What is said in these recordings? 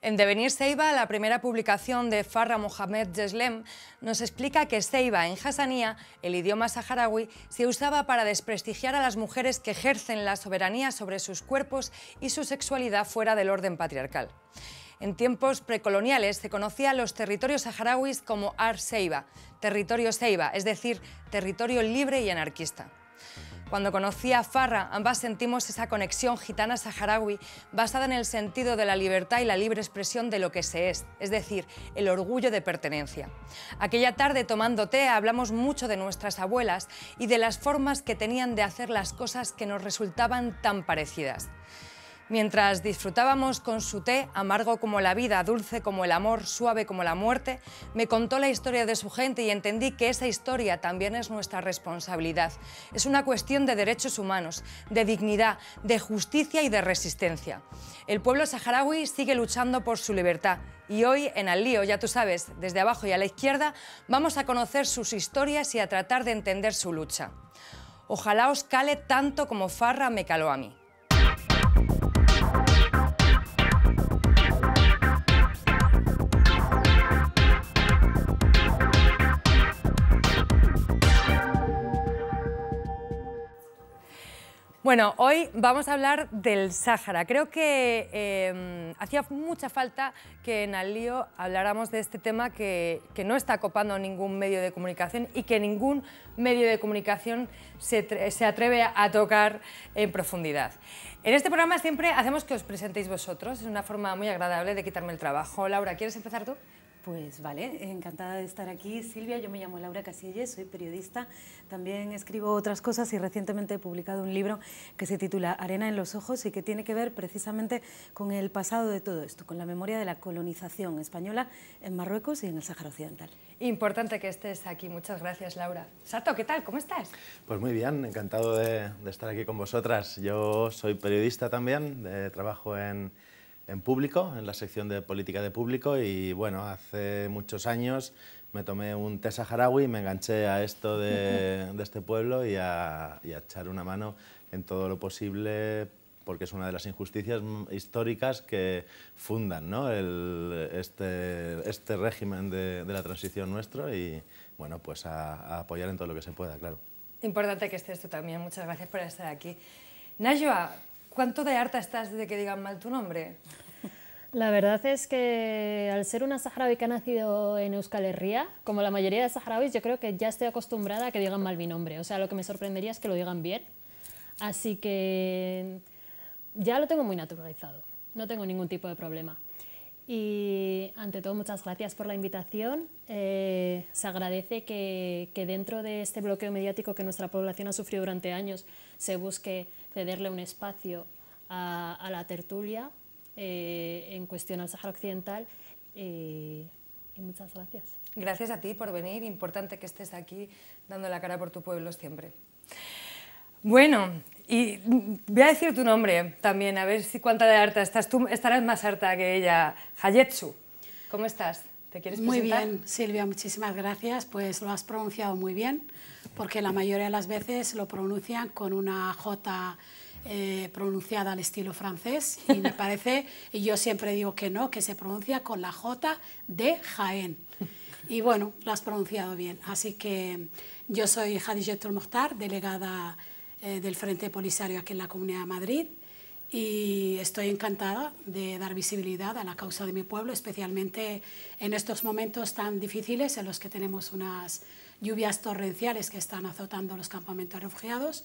En Devenir Seiba, la primera publicación de Farra Mohamed Jeslem nos explica que seiba en Hassanía, el idioma saharaui, se usaba para desprestigiar a las mujeres que ejercen la soberanía sobre sus cuerpos y su sexualidad fuera del orden patriarcal. En tiempos precoloniales se conocía los territorios saharauis como Ar seiba territorio seiba, es decir, territorio libre y anarquista. Cuando conocí a Farra, ambas sentimos esa conexión gitana-saharaui basada en el sentido de la libertad y la libre expresión de lo que se es, es decir, el orgullo de pertenencia. Aquella tarde, tomando té, hablamos mucho de nuestras abuelas y de las formas que tenían de hacer las cosas que nos resultaban tan parecidas. Mientras disfrutábamos con su té, amargo como la vida, dulce como el amor, suave como la muerte, me contó la historia de su gente y entendí que esa historia también es nuestra responsabilidad. Es una cuestión de derechos humanos, de dignidad, de justicia y de resistencia. El pueblo saharaui sigue luchando por su libertad y hoy en Al Lío, ya tú sabes, desde abajo y a la izquierda, vamos a conocer sus historias y a tratar de entender su lucha. Ojalá os cale tanto como Farra me caló a mí. Bueno, hoy vamos a hablar del Sáhara. Creo que eh, hacía mucha falta que en Alío habláramos de este tema que, no está copando ningún medio de comunicación y que ningún medio de comunicación se, se atreve a tocar en profundidad. En este programa siempre hacemos que os presentéis vosotros, es una forma muy agradable de quitarme el trabajo. Laura, ¿quieres empezar tú? Pues vale, encantada de estar aquí. Silvia, yo me llamo Laura Casillas, soy periodista, también escribo otras cosas y recientemente he publicado un libro que se titula Arena en los Ojos y que tiene que ver precisamente con el pasado de todo esto, con la memoria de la colonización española en Marruecos y en el Sáhara Occidental. Importante que estés aquí, muchas gracias Laura. Sato, ¿qué tal? ¿Cómo estás? Pues muy bien, encantado de, de estar aquí con vosotras. Yo soy periodista también, trabajo en en público, en la sección de política de público y bueno, hace muchos años me tomé un té saharaui y me enganché a esto de, este pueblo y a, y a, echar una mano en todo lo posible porque es una de las injusticias históricas que fundan ¿no? El, este, este, régimen de, la transición nuestro y bueno, pues a, apoyar en todo lo que se pueda, claro. Importante que estés tú también, muchas gracias por estar aquí. Najwa, ¿Cuánto de harta estás de que digan mal tu nombre? La verdad es que al ser una saharaui que ha nacido en Euskal Herria, como la mayoría de saharauis, yo creo que ya estoy acostumbrada a que digan mal mi nombre. O sea, lo que me sorprendería es que lo digan bien. Así que ya lo tengo muy naturalizado. No tengo ningún tipo de problema. Y ante todo, muchas gracias por la invitación. Eh, se agradece que, dentro de este bloqueo mediático que nuestra población ha sufrido durante años se busque cederle un espacio a, la tertulia eh, en cuestión al Sahara Occidental. Eh, y muchas gracias. Gracias a ti por venir. Importante que estés aquí dando la cara por tu pueblo siempre. Bueno, y voy a decir tu nombre también, a ver si cuánta de harta estás. Tú estarás más harta que ella. Hayetsu, ¿cómo estás? ¿Te quieres Muy bien, Silvia, muchísimas gracias. Pues lo has pronunciado muy bien porque la mayoría de las veces lo pronuncian con una J eh, pronunciada al estilo francés y me parece, y yo siempre digo que no, que se pronuncia con la J de Jaén. Y bueno, lo has pronunciado bien. Así que yo soy Hadijetul Muhtar, delegada eh, del Frente Polisario aquí en la Comunidad de Madrid y estoy encantada de dar visibilidad a la causa de mi pueblo, especialmente en estos momentos tan difíciles en los que tenemos unas lluvias torrenciales que están azotando los campamentos refugiados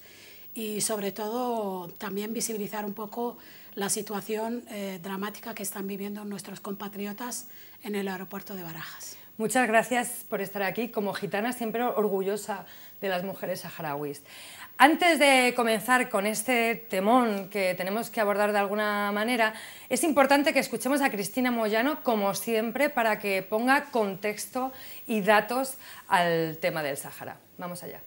y sobre todo también visibilizar un poco la situación eh, dramática que están viviendo nuestros compatriotas en el aeropuerto de Barajas. Muchas gracias por estar aquí, como gitana siempre orgullosa de las mujeres saharauis. Antes de comenzar con este temón que tenemos que abordar de alguna manera, es importante que escuchemos a Cristina Moyano, como siempre, para que ponga contexto y datos al tema del Sahara. Vamos allá.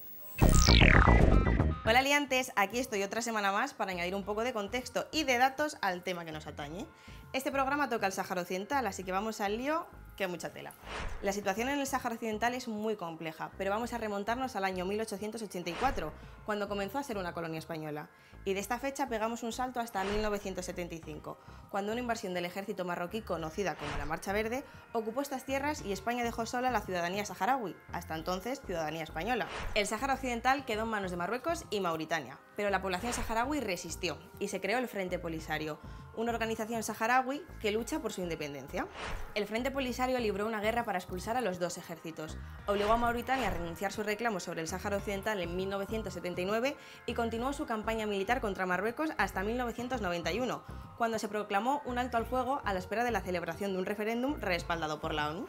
Hola liantes, aquí estoy otra semana más para añadir un poco de contexto y de datos al tema que nos atañe. Este programa toca el Sáhara Occidental, así que vamos al lío, que mucha tela. La situación en el Sáhara Occidental es muy compleja, pero vamos a remontarnos al año 1884, cuando comenzó a ser una colonia española. Y de esta fecha pegamos un salto hasta 1975, cuando una invasión del ejército marroquí conocida como la Marcha Verde ocupó estas tierras y España dejó sola la ciudadanía saharaui, hasta entonces ciudadanía española. El Sáhara Occidental quedó en manos de Marruecos y Mauritania, pero la población saharaui resistió y se creó el Frente Polisario, una organización saharaui que lucha por su independencia. El Frente Polisario libró una guerra para expulsar a los dos ejércitos, obligó a Mauritania a renunciar su reclamo sobre el Sáhara Occidental en 1979 y continuó su campaña militar contra Marruecos hasta 1991, cuando se proclamó un alto al fuego a la espera de la celebración de un referéndum respaldado por la ONU.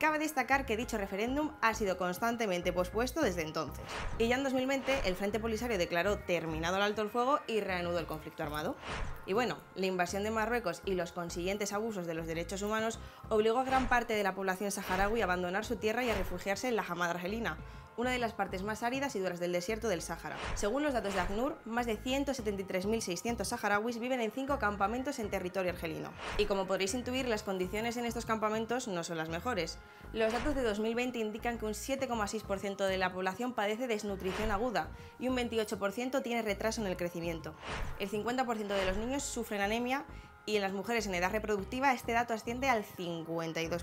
Cabe destacar que dicho referéndum ha sido constantemente pospuesto desde entonces. Y ya en 2020 el Frente Polisario declaró terminado el alto el fuego y reanudó el conflicto armado. Y bueno, la invasión de Marruecos y los consiguientes abusos de los derechos humanos obligó a gran parte de la población saharaui a abandonar su tierra y a refugiarse en la Hamad argelina, una de las partes más áridas y duras del desierto del Sahara. Según los datos de ACNUR, más de 173.600 saharauis viven en cinco campamentos en territorio argelino. Y como podréis intuir, las condiciones en estos campamentos no son las mejores. Los datos de 2020 indican que un 7,6% de la población padece desnutrición aguda y un 28% tiene retraso en el crecimiento. El 50% de los niños sufren anemia y en las mujeres en edad reproductiva este dato asciende al 52%.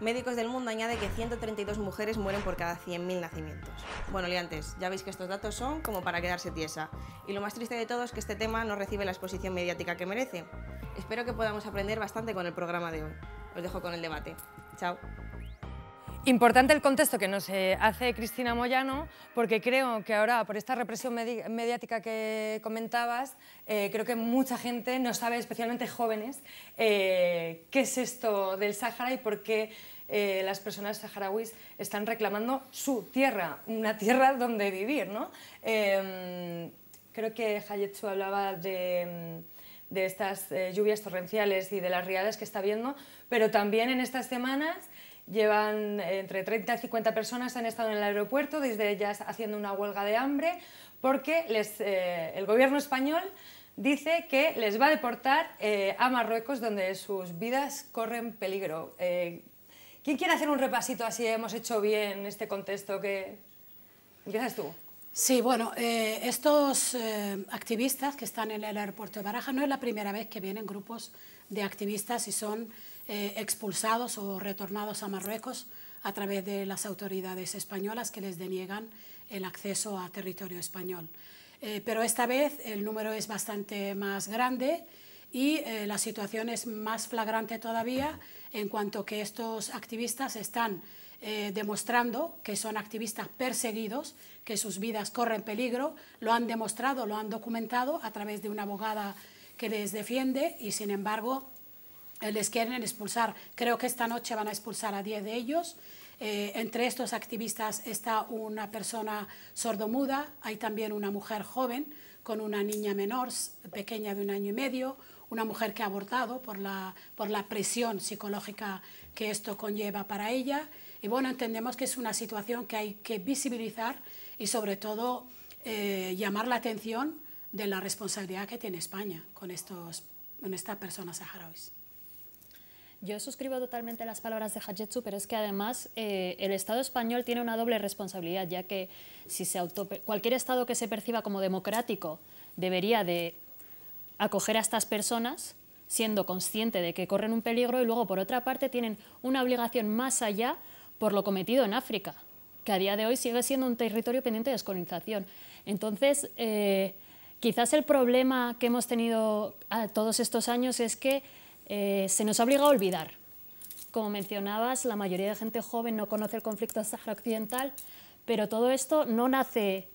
Médicos del Mundo añade que 132 mujeres mueren por cada 100.000 nacimientos. Bueno, liantes, ya veis que estos datos son como para quedarse tiesa. Y lo más triste de todo es que este tema no recibe la exposición mediática que merece. Espero que podamos aprender bastante con el programa de hoy. Os dejo con el debate. Chao. Importante el contexto que nos eh, hace Cristina Moyano, porque creo que ahora, por esta represión mediática que comentabas, eh, creo que mucha gente no sabe, especialmente jóvenes, eh, qué es esto del Sáhara y por qué las personas saharauis están reclamando su tierra, una tierra donde vivir. Em, creo que Hayetsu hablaba de estas lluvias torrenciales y de las riadas que está viendo, pero también en estas semanas Llevan entre 30 y 50 personas, han estado en el aeropuerto, desde ellas haciendo una huelga de hambre, porque les, eh, el gobierno español dice que les va a deportar eh, a Marruecos, donde sus vidas corren peligro. Eh, ¿Quién quiere hacer un repasito así? ¿Hemos hecho bien este contexto? que Empiezas tú. Sí, bueno, estos activistas que están en el aeropuerto de Baraja no es la primera vez que vienen grupos de activistas y son eh, expulsados o retornados a Marruecos a través de las autoridades españolas que les deniegan el acceso a territorio español. Eh, pero esta vez el número es bastante más grande y eh, la situación es más flagrante todavía en cuanto que estos activistas están demostrando que son activistas perseguidos, que sus vidas corren peligro, lo han demostrado, lo han documentado a través de una abogada que les defiende y sin embargo eh, les quieren expulsar. Creo que esta noche van a expulsar a 10 de ellos. Eh, entre estos activistas está una persona sordomuda, hay también una mujer joven con una niña menor, pequeña de un año y medio, una mujer que ha abortado por la, presión psicológica que esto conlleva para ella. Y bueno, entendemos que es una situación que hay que visibilizar y sobre todo eh, llamar la atención de la responsabilidad que tiene España con, estos, con estas personas saharauis. Yo suscribo totalmente las palabras de Hajetsu, pero es que además eh, el Estado español tiene una doble responsabilidad, ya que si se cualquier Estado que se perciba como democrático debería de acoger a estas personas siendo consciente de que corren un peligro y luego por otra parte tienen una obligación más allá por lo cometido en África, que a día de hoy sigue siendo un territorio pendiente de descolonización. Entonces, eh, quizás el problema que hemos tenido a ah, todos estos años es que eh, se nos obliga a olvidar. Como mencionabas, la mayoría de gente joven no conoce el conflicto Sahara Occidental, pero todo esto no nace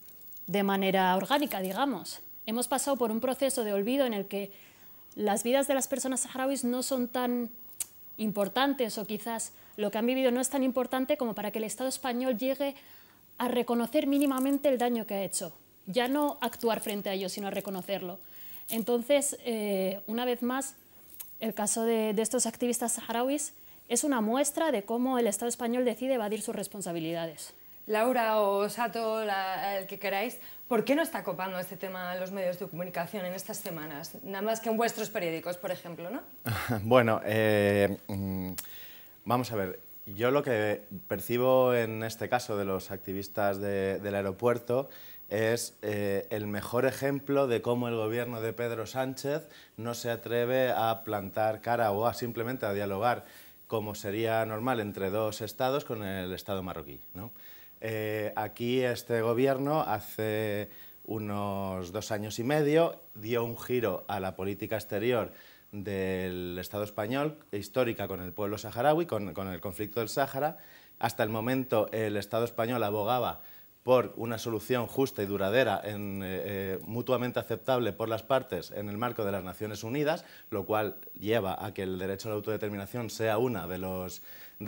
de manera orgánica, digamos. Hemos pasado por un proceso de olvido en el que las vidas de las personas saharauis no son tan importantes o quizás lo que han vivido no es tan importante como para que el Estado español llegue a reconocer mínimamente el daño que ha hecho. Ya no actuar frente a ello, sino a reconocerlo. Entonces, eh, una vez más, el caso de, estos activistas saharauis es una muestra de cómo el Estado español decide evadir sus responsabilidades. Laura o Sato, el que queráis, ¿por qué no está copando este tema los medios de comunicación en estas semanas? Nada más que en vuestros periódicos, por ejemplo, ¿no? bueno, eh, mm, vamos a ver. Yo lo que percibo en este caso de los activistas del aeropuerto es eh, el mejor ejemplo de cómo el gobierno de Pedro Sánchez no se atreve a plantar cara o a simplemente a dialogar como sería normal entre dos estados con el estado marroquí. Eh, aquí este gobierno hace unos dos años y medio dio un giro a la política exterior del Estado español, histórica con el pueblo saharaui, con, el conflicto del Sáhara. Hasta el momento el Estado español abogaba por una solución justa y duradera, eh, mutuamente aceptable por las partes en el marco de las Naciones Unidas, lo cual lleva a que el derecho a la autodeterminación sea una de,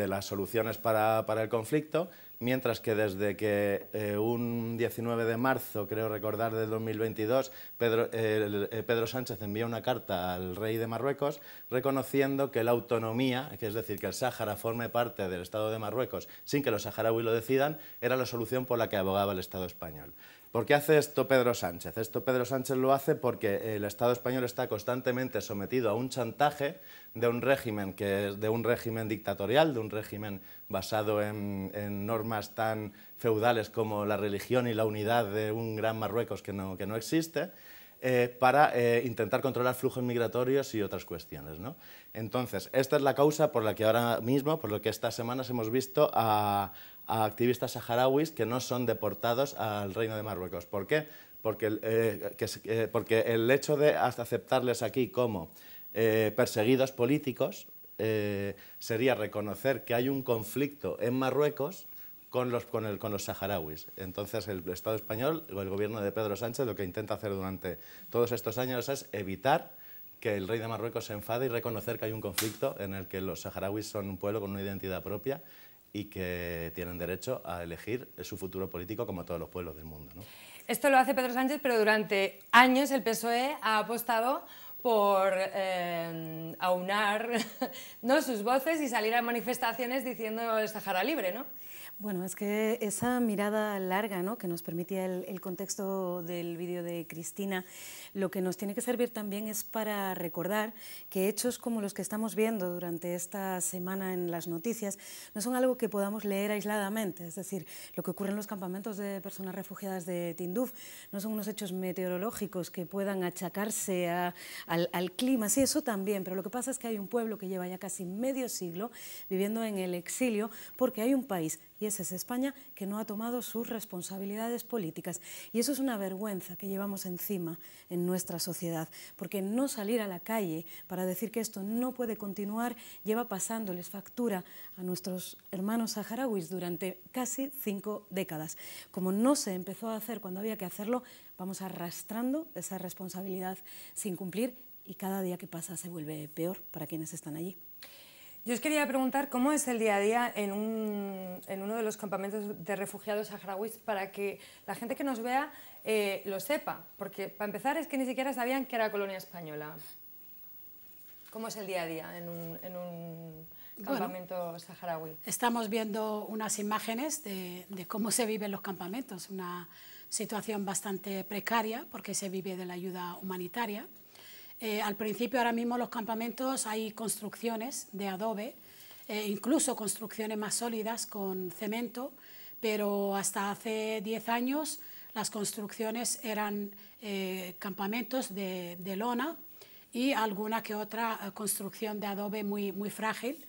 las soluciones para el conflicto mientras que desde que eh, un 19 de marzo, creo recordar, de 2022, eh, Pedro, Sánchez envía una carta al rey de Marruecos reconociendo que la autonomía, que es decir, que el Sáhara forme parte del Estado de Marruecos sin que los saharauis lo decidan, era la solución por la que abogaba el Estado español. ¿Por qué hace esto Pedro Sánchez? Esto Pedro Sánchez lo hace porque el Estado español está constantemente sometido a un chantaje de un régimen que es de un régimen dictatorial, de un régimen basado en, normas tan feudales como la religión y la unidad de un gran Marruecos que no, que no existe. Eh, para eh, intentar controlar flujos migratorios y otras cuestiones. ¿no? Entonces, esta es la causa por la que ahora mismo, por lo que estas semanas hemos visto a, a activistas saharauis que no son deportados al Reino de Marruecos. ¿Por qué? Porque, eh, eh, el hecho de aceptarles aquí como eh, perseguidos políticos sería reconocer que hay un conflicto en Marruecos con los, saharauis. Entonces el Estado español, o el gobierno de Pedro Sánchez, lo que intenta hacer durante todos estos años es evitar que el rey de Marruecos se enfade y reconocer que hay un conflicto en el que los saharauis son un pueblo con una identidad propia y que tienen derecho a elegir su futuro político como todos los pueblos del mundo. Esto lo hace Pedro Sánchez, pero durante años el PSOE ha apostado por eh, aunar ¿no? sus voces y salir a manifestaciones diciendo el Sahara libre, ¿no? Bueno, es que esa mirada larga que nos permitía el, contexto del vídeo de Cristina, lo que nos tiene que servir también es para recordar que hechos como los que estamos viendo durante esta semana en las noticias no son algo que podamos leer aisladamente. Es decir, lo que ocurre en los campamentos de personas refugiadas de Tinduf no son unos hechos meteorológicos que puedan achacarse al, al clima. Sí, eso también, pero lo que pasa es que hay un pueblo que lleva ya casi medio siglo viviendo en el exilio porque hay un país y esa es España que no ha tomado sus responsabilidades políticas. Y eso es una vergüenza que llevamos encima en nuestra sociedad, porque no salir a la calle para decir que esto no puede continuar lleva pasándoles factura a nuestros hermanos saharauis durante casi cinco décadas. Como no se empezó a hacer cuando había que hacerlo, vamos arrastrando esa responsabilidad sin cumplir y cada día que pasa se vuelve peor para quienes están allí. Yo os quería preguntar cómo es el día a día en, uno de los campamentos de refugiados saharauis para que la gente que nos vea eh, lo sepa, porque para empezar es que ni siquiera sabían que era colonia española. ¿Cómo es el día a día en un, campamento saharaui? Estamos viendo unas imágenes de, de cómo se viven los campamentos, una situación bastante precaria porque se vive de la ayuda humanitaria. Eh, al principio, ahora mismo, los campamentos hay construcciones de adobe, eh, incluso construcciones más sólidas con cemento, pero hasta hace 10 años las construcciones eran eh, campamentos de, lona y alguna que otra construcción de adobe muy frágil,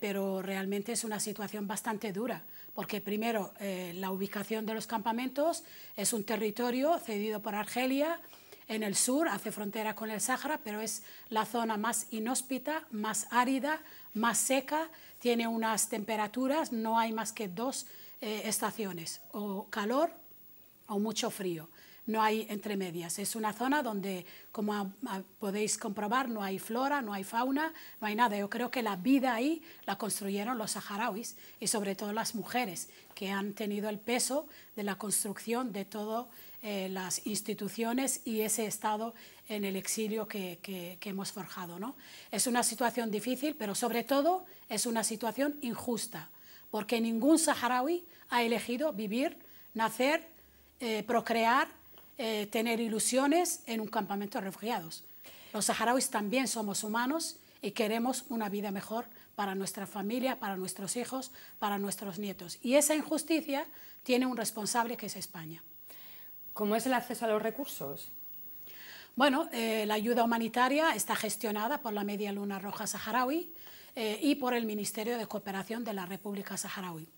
pero realmente es una situación bastante dura, porque primero la ubicación de los campamentos es un territorio cedido por Argelia, en el sur, hace frontera con el Sahara, pero es la zona más inhóspita, más árida, más seca, tiene unas temperaturas, no hay más que dos eh, estaciones, o calor o mucho frío. No hay entremedias. Es una zona donde, como podéis comprobar, no hay flora, no hay fauna, no hay nada. Yo creo que la vida ahí la construyeron los saharauis y sobre todo las mujeres, que han tenido el peso de la construcción de todo eh, las instituciones y ese Estado en el exilio que, hemos forjado. ¿no? Es una situación difícil, pero sobre todo es una situación injusta, porque ningún saharaui ha elegido vivir, nacer, eh, procrear, eh, tener ilusiones en un campamento de refugiados. Los saharauis también somos humanos y queremos una vida mejor para nuestra familia, para nuestros hijos, para nuestros nietos. Y esa injusticia tiene un responsable que es España. ¿Cómo es el acceso a los recursos? Bueno, eh, la ayuda humanitaria está gestionada por la Media Luna Roja Saharaui eh, y por el Ministerio de Cooperación de la República Saharaui.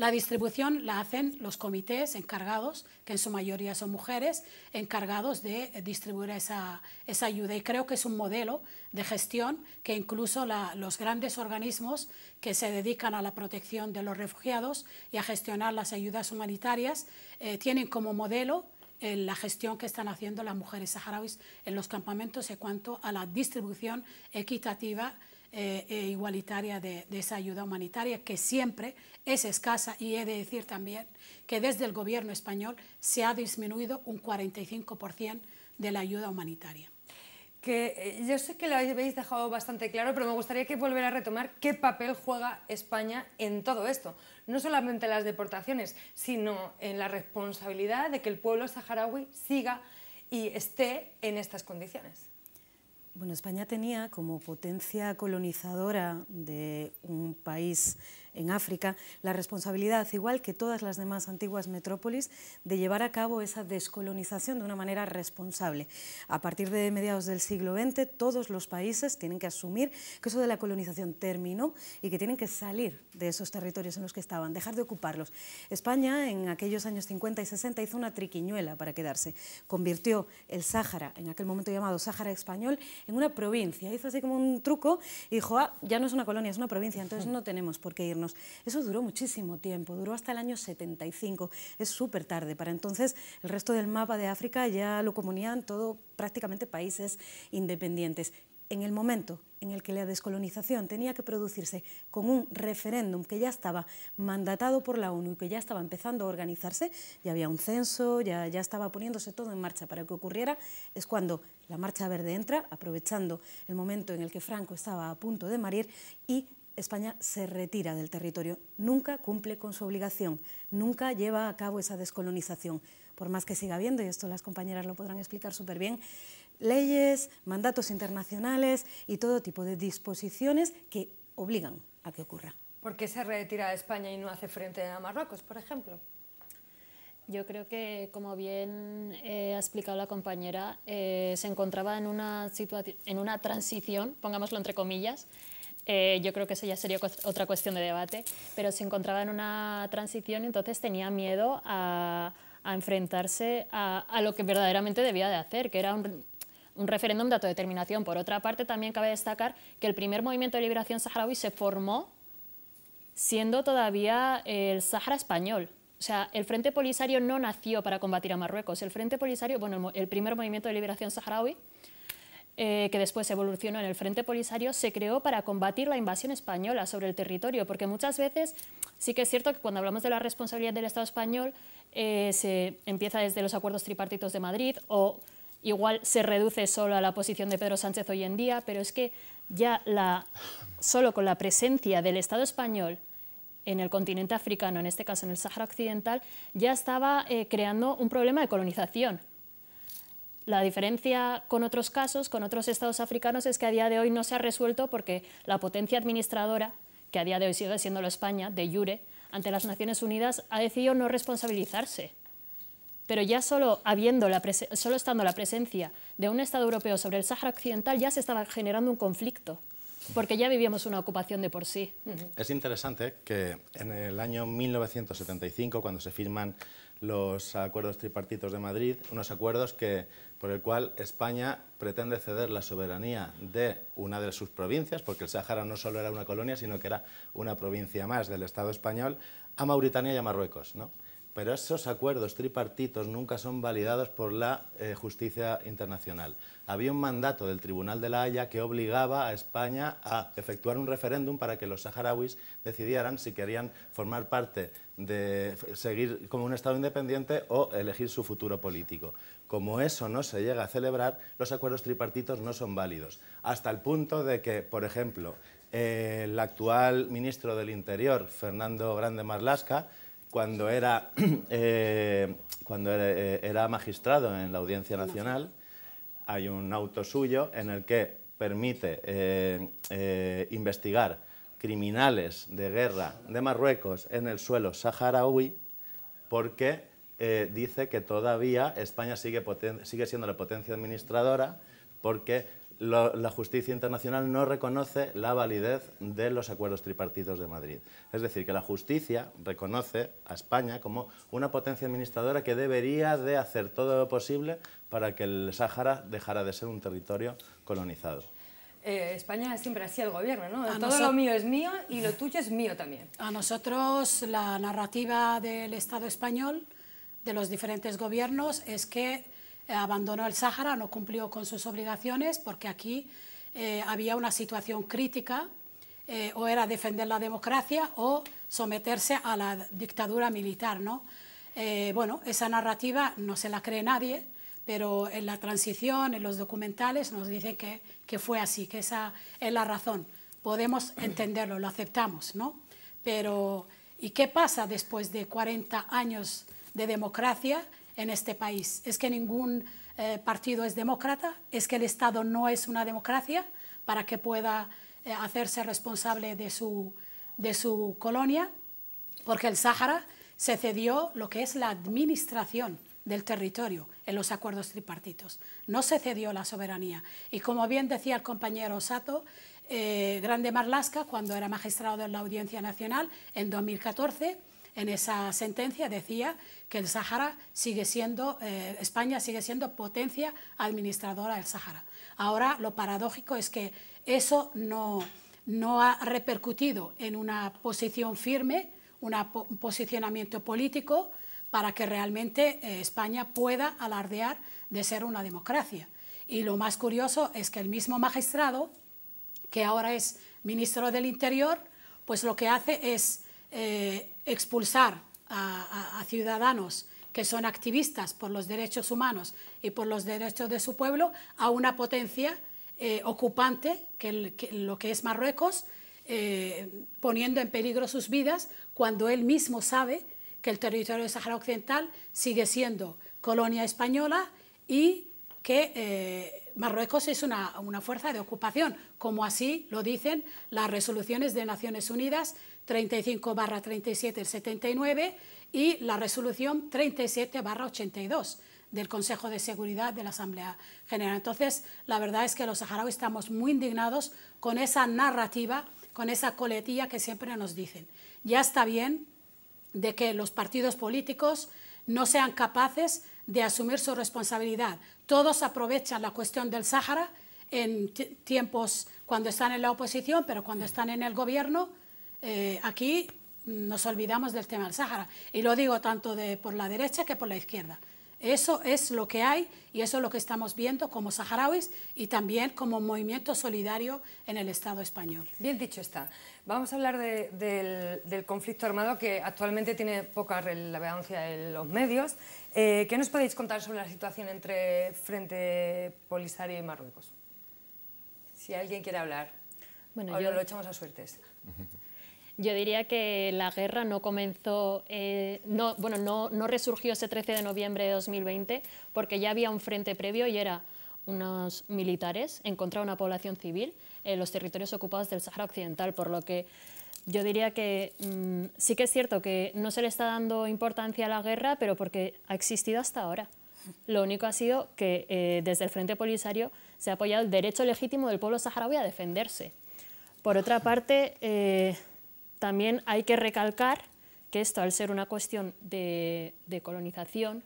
La distribución la hacen los comités encargados, que en su mayoría son mujeres, encargados de distribuir esa, ayuda. Y creo que es un modelo de gestión que incluso los grandes organismos que se dedican a la protección de los refugiados y a gestionar las ayudas humanitarias eh, tienen como modelo eh, la gestión que están haciendo las mujeres saharauis en los campamentos en cuanto a la distribución equitativa e igualitaria de, esa ayuda humanitaria, que siempre es escasa y he de decir también que desde el gobierno español se ha disminuido un 45% de la ayuda humanitaria. Eh, yo sé que lo habéis dejado bastante claro, pero me gustaría que volver a retomar qué papel juega España en todo esto. No solamente en las deportaciones, sino en la responsabilidad de que el pueblo saharaui siga y esté en estas condiciones. Bueno, España tenía como potencia colonizadora de un país en África, la responsabilidad, igual que todas las demás antiguas metrópolis, de llevar a cabo esa descolonización de una manera responsable. A partir de mediados del siglo XX, todos los países tienen que asumir que eso de la colonización terminó y que tienen que salir de esos territorios en los que estaban, dejar de ocuparlos. España en aquellos años 50 y 60 hizo una triquiñuela para quedarse. Convirtió el Sáhara, en aquel momento llamado Sáhara español, en una provincia. Hizo así como un truco y dijo, ah, ya no es una colonia, es una provincia, entonces no tenemos por qué ir. Eso duró muchísimo tiempo, duró hasta el año 75, es súper tarde. Para entonces el resto del mapa de África ya lo comunían todo prácticamente países independientes. En el momento en el que la descolonización tenía que producirse con un referéndum que ya estaba mandatado por la ONU y que ya estaba empezando a organizarse, ya había un censo, ya, ya estaba poniéndose todo en marcha para que ocurriera, es cuando la Marcha Verde entra, aprovechando el momento en el que Franco estaba a punto de morir y España se retira del territorio, nunca cumple con su obligación, nunca lleva a cabo esa descolonización, por más que siga habiendo, y esto las compañeras lo podrán explicar súper bien, leyes, mandatos internacionales y todo tipo de disposiciones que obligan a que ocurra. ¿Por qué se retira de España y no hace frente a Marruecos, por ejemplo? Yo creo que, como bien eh, ha explicado la compañera, eh, se encontraba en una, en una transición, pongámoslo entre comillas, eh, yo creo que eso ya sería otra cuestión de debate, pero se encontraba en una transición, y entonces tenía miedo a, enfrentarse a, lo que verdaderamente debía de hacer, que era un, referéndum de autodeterminación. Por otra parte, también cabe destacar que el primer movimiento de liberación saharaui se formó siendo todavía el Sahara español. O sea, el Frente Polisario no nació para combatir a Marruecos. El Frente Polisario, bueno, el primer movimiento de liberación saharaui eh, que después evolucionó en el Frente Polisario, se creó para combatir la invasión española sobre el territorio, porque muchas veces sí que es cierto que cuando hablamos de la responsabilidad del Estado español eh, se empieza desde los acuerdos tripartitos de Madrid o igual se reduce solo a la posición de Pedro Sánchez hoy en día, pero es que ya solo con la presencia del Estado español en el continente africano, en este caso en el Sahara Occidental, ya estaba eh, creando un problema de colonización, la diferencia con otros casos, con otros estados africanos, es que a día de hoy no se ha resuelto porque la potencia administradora, que a día de hoy sigue siendo la España, de jure, ante las Naciones Unidas, ha decidido no responsabilizarse. Pero ya solo, habiendo solo estando la presencia de un Estado europeo sobre el Sáhara Occidental ya se estaba generando un conflicto, porque ya vivíamos una ocupación de por sí. Es interesante que en el año 1975, cuando se firman los acuerdos tripartitos de Madrid, unos acuerdos que por el cual España pretende ceder la soberanía de una de sus provincias, porque el Sáhara no solo era una colonia, sino que era una provincia más del Estado español, a Mauritania y a Marruecos. Pero esos acuerdos tripartitos nunca son validados por la eh, justicia internacional. Había un mandato del Tribunal de la Haya que obligaba a España a efectuar un referéndum para que los saharauis decidieran si querían formar parte de seguir como un Estado independiente o elegir su futuro político como eso no se llega a celebrar, los acuerdos tripartitos no son válidos. Hasta el punto de que, por ejemplo, el actual ministro del Interior, Fernando Grande Marlasca, cuando era, eh, cuando eh, magistrado en la Audiencia Nacional, hay un auto suyo en el que permite eh, investigar criminales de guerra de Marruecos en el suelo saharaui porque eh, dice que todavía España sigue, siendo la potencia administradora porque la justicia internacional no reconoce la validez de los acuerdos tripartitos de Madrid. Es decir, que la justicia reconoce a España como una potencia administradora que debería de hacer todo lo posible para que el Sáhara dejara de ser un territorio colonizado. Eh, España siempre ha sido el gobierno, ¿no? Todo lo mío es mío y lo tuyo es mío también. A nosotros la narrativa del Estado español de los diferentes gobiernos es que eh, abandonó el Sáhara, no cumplió con sus obligaciones porque aquí eh, había una situación crítica eh, o era defender la democracia o someterse a la dictadura militar. ¿no? bueno, esa narrativa no se la cree nadie, pero en la transición, en los documentales nos dicen que, fue así, que esa es la razón. Podemos entenderlo, lo aceptamos, ¿no? Pero ¿y qué pasa después de 40 años? de democracia en este país. Es que ningún eh, partido es demócrata, es que el Estado no es una democracia para que pueda eh, hacerse responsable de su, de su colonia, porque el Sáhara se cedió lo que es la administración del territorio en los acuerdos tripartitos. No se cedió la soberanía. Y como bien decía el compañero Sato, eh, Grande Marlasca, cuando era magistrado de la Audiencia Nacional, en 2014, en esa sentencia decía que el Sahara sigue siendo, eh, España sigue siendo potencia administradora del Sahara. Ahora lo paradójico es que eso no, no ha repercutido en una posición firme, un posicionamiento político para que realmente eh, España pueda alardear de ser una democracia. Y lo más curioso es que el mismo magistrado, que ahora es ministro del Interior, pues lo que hace es eh, expulsar a, ciudadanos que son activistas por los derechos humanos y por los derechos de su pueblo a una potencia eh, ocupante, que, lo que es Marruecos, eh, poniendo en peligro sus vidas cuando él mismo sabe que el territorio de Sahara Occidental sigue siendo colonia española y que eh, Marruecos es una, una fuerza de ocupación, como así lo dicen las resoluciones de Naciones Unidas 35 37 79 y la resolución 37 82 del Consejo de Seguridad de la Asamblea General. Entonces, la verdad es que los saharauis estamos muy indignados con esa narrativa, con esa coletilla que siempre nos dicen. Ya está bien de que los partidos políticos no sean capaces de asumir su responsabilidad. Todos aprovechan la cuestión del Sáhara en tiempos cuando están en la oposición, pero cuando están en el gobierno eh, aquí nos olvidamos del tema del Sahara Y lo digo tanto de, por la derecha que por la izquierda. Eso es lo que hay y eso es lo que estamos viendo como saharauis y también como movimiento solidario en el Estado español. Bien dicho está. Vamos a hablar del, conflicto armado que actualmente tiene poca relevancia en los medios. Eh, ¿Qué nos podéis contar sobre la situación entre Frente Polisario y Marruecos? Si alguien quiere hablar. Bueno, yo lo echamos a suertes. Yo diría que la guerra no comenzó, eh, no, bueno, no, no resurgió ese 13 de noviembre de 2020 porque ya había un frente previo y era unos militares en contra de una población civil en los territorios ocupados del Sahara Occidental, por lo que yo diría que mm, sí que es cierto que no se le está dando importancia a la guerra, pero porque ha existido hasta ahora. Lo único ha sido que eh, desde el Frente Polisario se ha apoyado el derecho legítimo del pueblo saharaui a defenderse. Por otra parte, eh, también hay que recalcar que esto, al ser una cuestión de, colonización,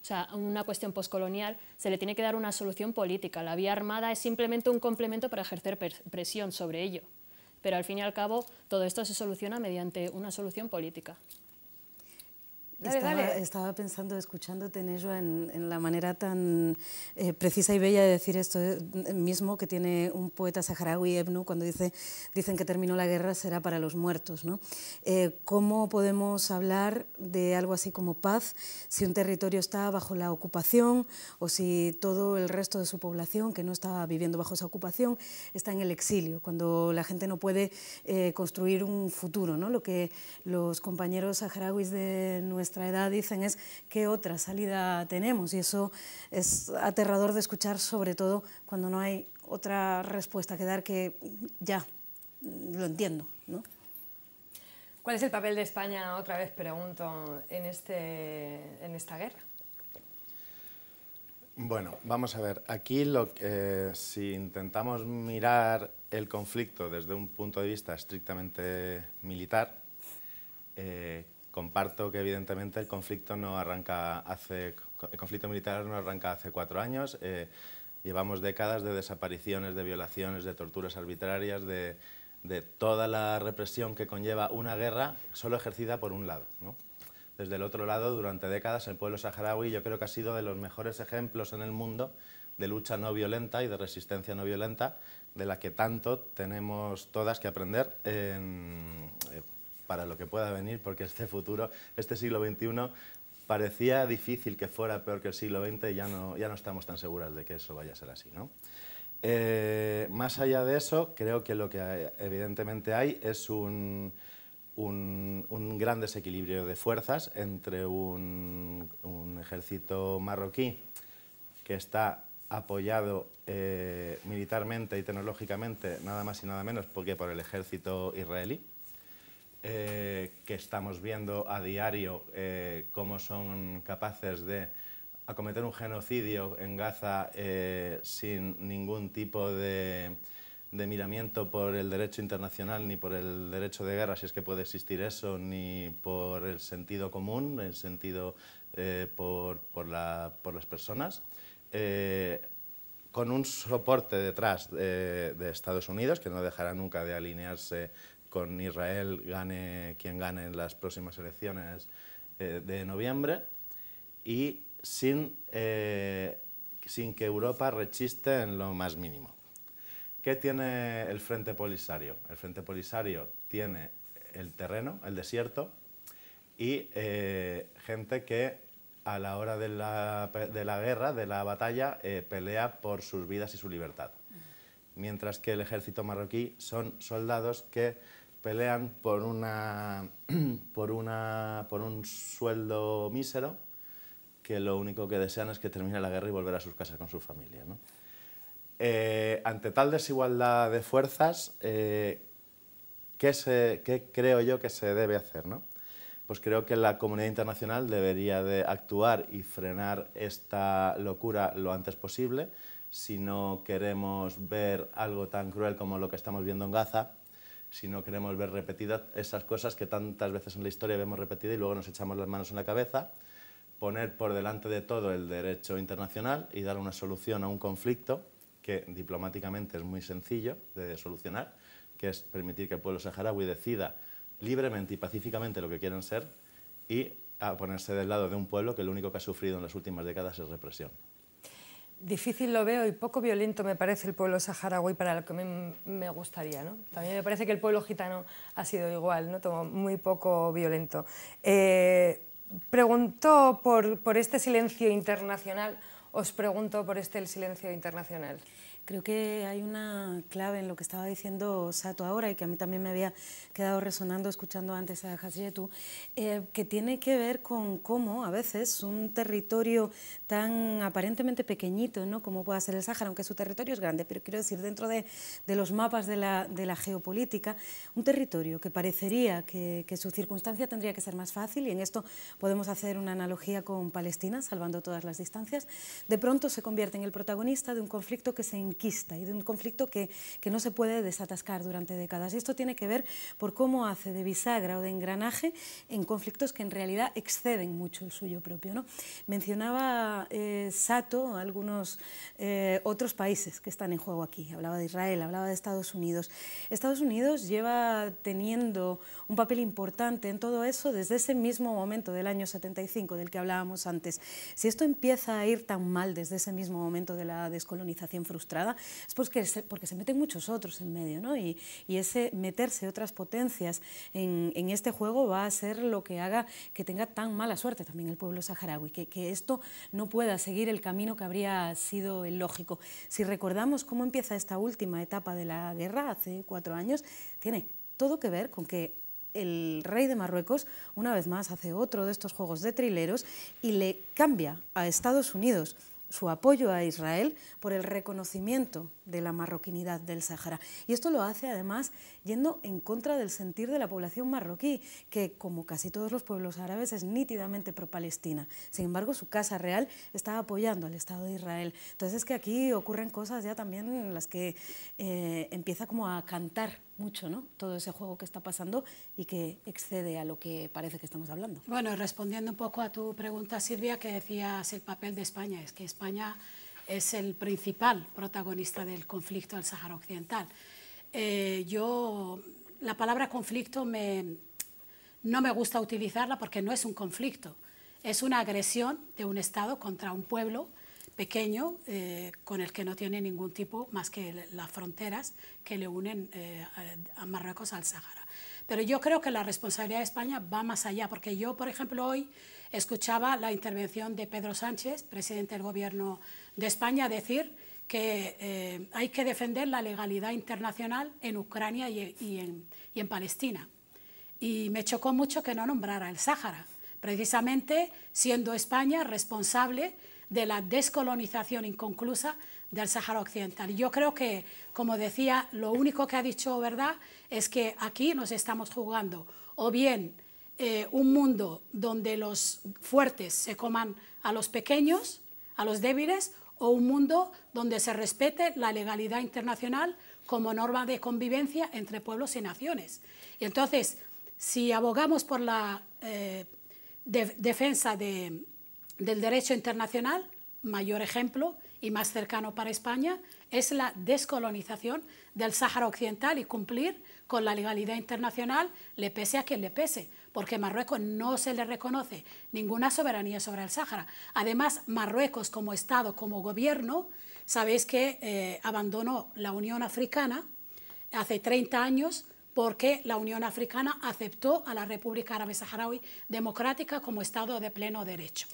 o sea, una cuestión poscolonial, se le tiene que dar una solución política. La vía armada es simplemente un complemento para ejercer presión sobre ello. Pero al fin y al cabo, todo esto se soluciona mediante una solución política estaba, pensando, escuchándote, Nejo, en, en la manera tan eh, precisa y bella de decir esto eh, mismo que tiene un poeta saharaui, Ebnu, cuando dice, dicen que terminó la guerra será para los muertos. ¿no? Eh, ¿Cómo podemos hablar de algo así como paz si un territorio está bajo la ocupación o si todo el resto de su población que no está viviendo bajo esa ocupación está en el exilio, cuando la gente no puede construir un futuro? ¿no? Lo que los compañeros saharauis de nuestra edad dicen es qué otra salida tenemos y eso es aterrador de escuchar, sobre todo cuando no hay otra respuesta que dar que ya lo entiendo. ¿no? ¿Cuál es el papel de España, otra vez pregunto, en, este, en esta guerra? Bueno, vamos a ver, aquí lo que, eh, si intentamos mirar el conflicto desde un punto de vista estrictamente militar, eh, Comparto que evidentemente el conflicto no arranca hace el conflicto militar no arranca hace cuatro años. Eh, llevamos décadas de desapariciones, de violaciones, de torturas arbitrarias, de, toda la represión que conlleva una guerra solo ejercida por un lado. Desde el otro lado, durante décadas, el pueblo saharaui yo creo que ha sido de los mejores ejemplos en el mundo de lucha no violenta y de resistencia no violenta, de la que tanto tenemos todas que aprender en, eh, para lo que pueda venir, porque este futuro, este siglo XXI, parecía difícil que fuera peor que el siglo XX y ya no, ya no estamos tan seguras de que eso vaya a ser así. ¿no? Eh, más allá de eso, creo que lo que evidentemente hay es un, gran desequilibrio de fuerzas entre un, ejército marroquí que está apoyado eh, militarmente y tecnológicamente, nada más y nada menos, porque por el ejército israelí, eh, que estamos viendo a diario eh, cómo son capaces de acometer un genocidio en Gaza eh, sin ningún tipo de, de, miramiento por el derecho internacional ni por el derecho de guerra, si es que puede existir eso, ni por el sentido común, el sentido por, por, la, por, las personas con un soporte detrás de, Estados Unidos, que no dejará nunca de alinearse con Israel gane quien gane en las próximas elecciones eh, de noviembre y sin, eh, sin que Europa rechiste en lo más mínimo. ¿Qué tiene el Frente Polisario? El Frente Polisario tiene el terreno, el desierto, y eh, gente que a la hora de la, de la guerra, de la batalla, pelea por sus vidas y su libertad. Mientras que el ejército marroquí son soldados que pelean por, una, por, una, por un sueldo mísero que lo único que desean es que termine la guerra y volver a sus casas con su familia. Eh, ante tal desigualdad de fuerzas, eh, ¿qué, se, ¿qué, creo yo que se debe hacer? ¿no? Pues creo que la comunidad internacional debería de actuar y frenar esta locura lo antes posible si no queremos ver algo tan cruel como lo que estamos viendo en Gaza, si no queremos ver repetidas esas cosas que tantas veces en la historia vemos repetidas y luego nos echamos las manos en la cabeza, poner por delante de todo el derecho internacional y dar una solución a un conflicto que diplomáticamente es muy sencillo de solucionar, que es permitir que el pueblo saharaui decida libremente y pacíficamente lo que quieren ser y ponerse del lado de un pueblo que lo único que ha sufrido en las últimas décadas es represión difícil lo veo y poco violento me parece el pueblo saharaui para lo que me, gustaría. ¿no? También me parece que el pueblo gitano ha sido igual, ¿no? muy poco violento. Eh, pregunto por, este silencio internacional, os pregunto por este silencio internacional. Creo que hay una clave en lo que estaba diciendo Sato ahora y que a mí también me había quedado resonando escuchando antes a Hasyetu, eh, que tiene que ver con cómo a veces un territorio tan aparentemente pequeñito, ¿no? como pueda ser el Sáhara, aunque su territorio es grande, pero quiero decir, dentro de, de los mapas de la, de la, geopolítica, un territorio que parecería que, que su circunstancia tendría que ser más fácil, y en esto podemos hacer una analogía con Palestina, salvando todas las distancias, de pronto se convierte en el protagonista de un conflicto que se y de un conflicto que, que no se puede desatascar durante décadas. Y esto tiene que ver por cómo hace de bisagra o de engranaje en conflictos que en realidad exceden mucho el suyo propio. ¿no? Mencionaba eh, Sato algunos eh, otros países que están en juego aquí. Hablaba de Israel, hablaba de Estados Unidos. Estados Unidos lleva teniendo un papel importante en todo eso desde ese mismo momento del año 75 del que hablábamos antes. Si esto empieza a ir tan mal desde ese mismo momento de la descolonización frustrada, es porque se, meten muchos otros en medio, ¿no? Y, ese meterse otras potencias en, este juego va a ser lo que haga que tenga tan mala suerte también el pueblo saharaui, que, que esto no pueda seguir el camino que habría sido el lógico. Si recordamos cómo empieza esta última etapa de la guerra, hace cuatro años, tiene todo que ver con que el rey de Marruecos, una vez más, hace otro de estos juegos de trileros y le cambia a Estados Unidos su apoyo a Israel por el reconocimiento de la marroquinidad del Sahara. Y esto lo hace además yendo en contra del sentir de la población marroquí, que como casi todos los pueblos árabes es nítidamente pro-palestina. Sin embargo, su casa real está apoyando al Estado de Israel. Entonces es que aquí ocurren cosas ya también en las que eh, empieza como a cantar mucho, ¿no? Todo ese juego que está pasando y que excede a lo que parece que estamos hablando. Bueno, respondiendo un poco a tu pregunta, Silvia, que decías el papel de España, es que España es el principal protagonista del conflicto del Sáhara Occidental. Eh, yo, la palabra conflicto no me gusta utilizarla porque no es un conflicto, es una agresión de un Estado contra un pueblo pequeño eh, con el que no tiene ningún tipo más que las fronteras que le unen eh, a Marruecos al Sáhara Pero yo creo que la responsabilidad de España va más allá, porque yo, por ejemplo, hoy escuchaba la intervención de Pedro Sánchez, presidente del Gobierno de España, decir que eh, hay que defender la legalidad internacional en Ucrania y, en, y en Palestina. Y me chocó mucho que no nombrara el Sáhara, precisamente siendo España responsable de la descolonización inconclusa del Sáhara Occidental. Yo creo que, como decía, lo único que ha dicho verdad es que aquí nos estamos jugando o bien eh, un mundo donde los fuertes se coman a los pequeños, a los débiles, o un mundo donde se respete la legalidad internacional como norma de convivencia entre pueblos y naciones. Y entonces, si abogamos por la eh, defensa de, del derecho internacional, mayor ejemplo y más cercano para España, es la descolonización del Sáhara Occidental y cumplir con la legalidad internacional, le pese a quien le pese, porque Marruecos no se le reconoce ninguna soberanía sobre el Sáhara. Además, Marruecos como Estado, como gobierno, sabéis que eh, abandonó la Unión Africana hace 30 años porque la Unión Africana aceptó a la República Árabe Saharaui Democrática como Estado de pleno derecho.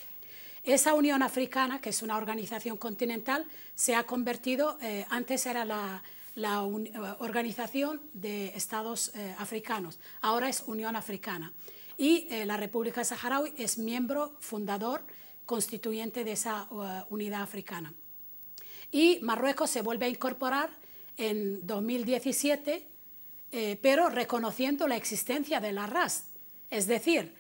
Esa Unión Africana, que es una organización continental, se ha convertido, eh, antes era la, eh, Organización de Estados eh, Africanos, ahora es Unión Africana. Y la República Saharaui es miembro fundador constituyente de esa unidad africana. Y Marruecos se vuelve a incorporar en 2017, pero reconociendo la existencia de la RAS. Es decir,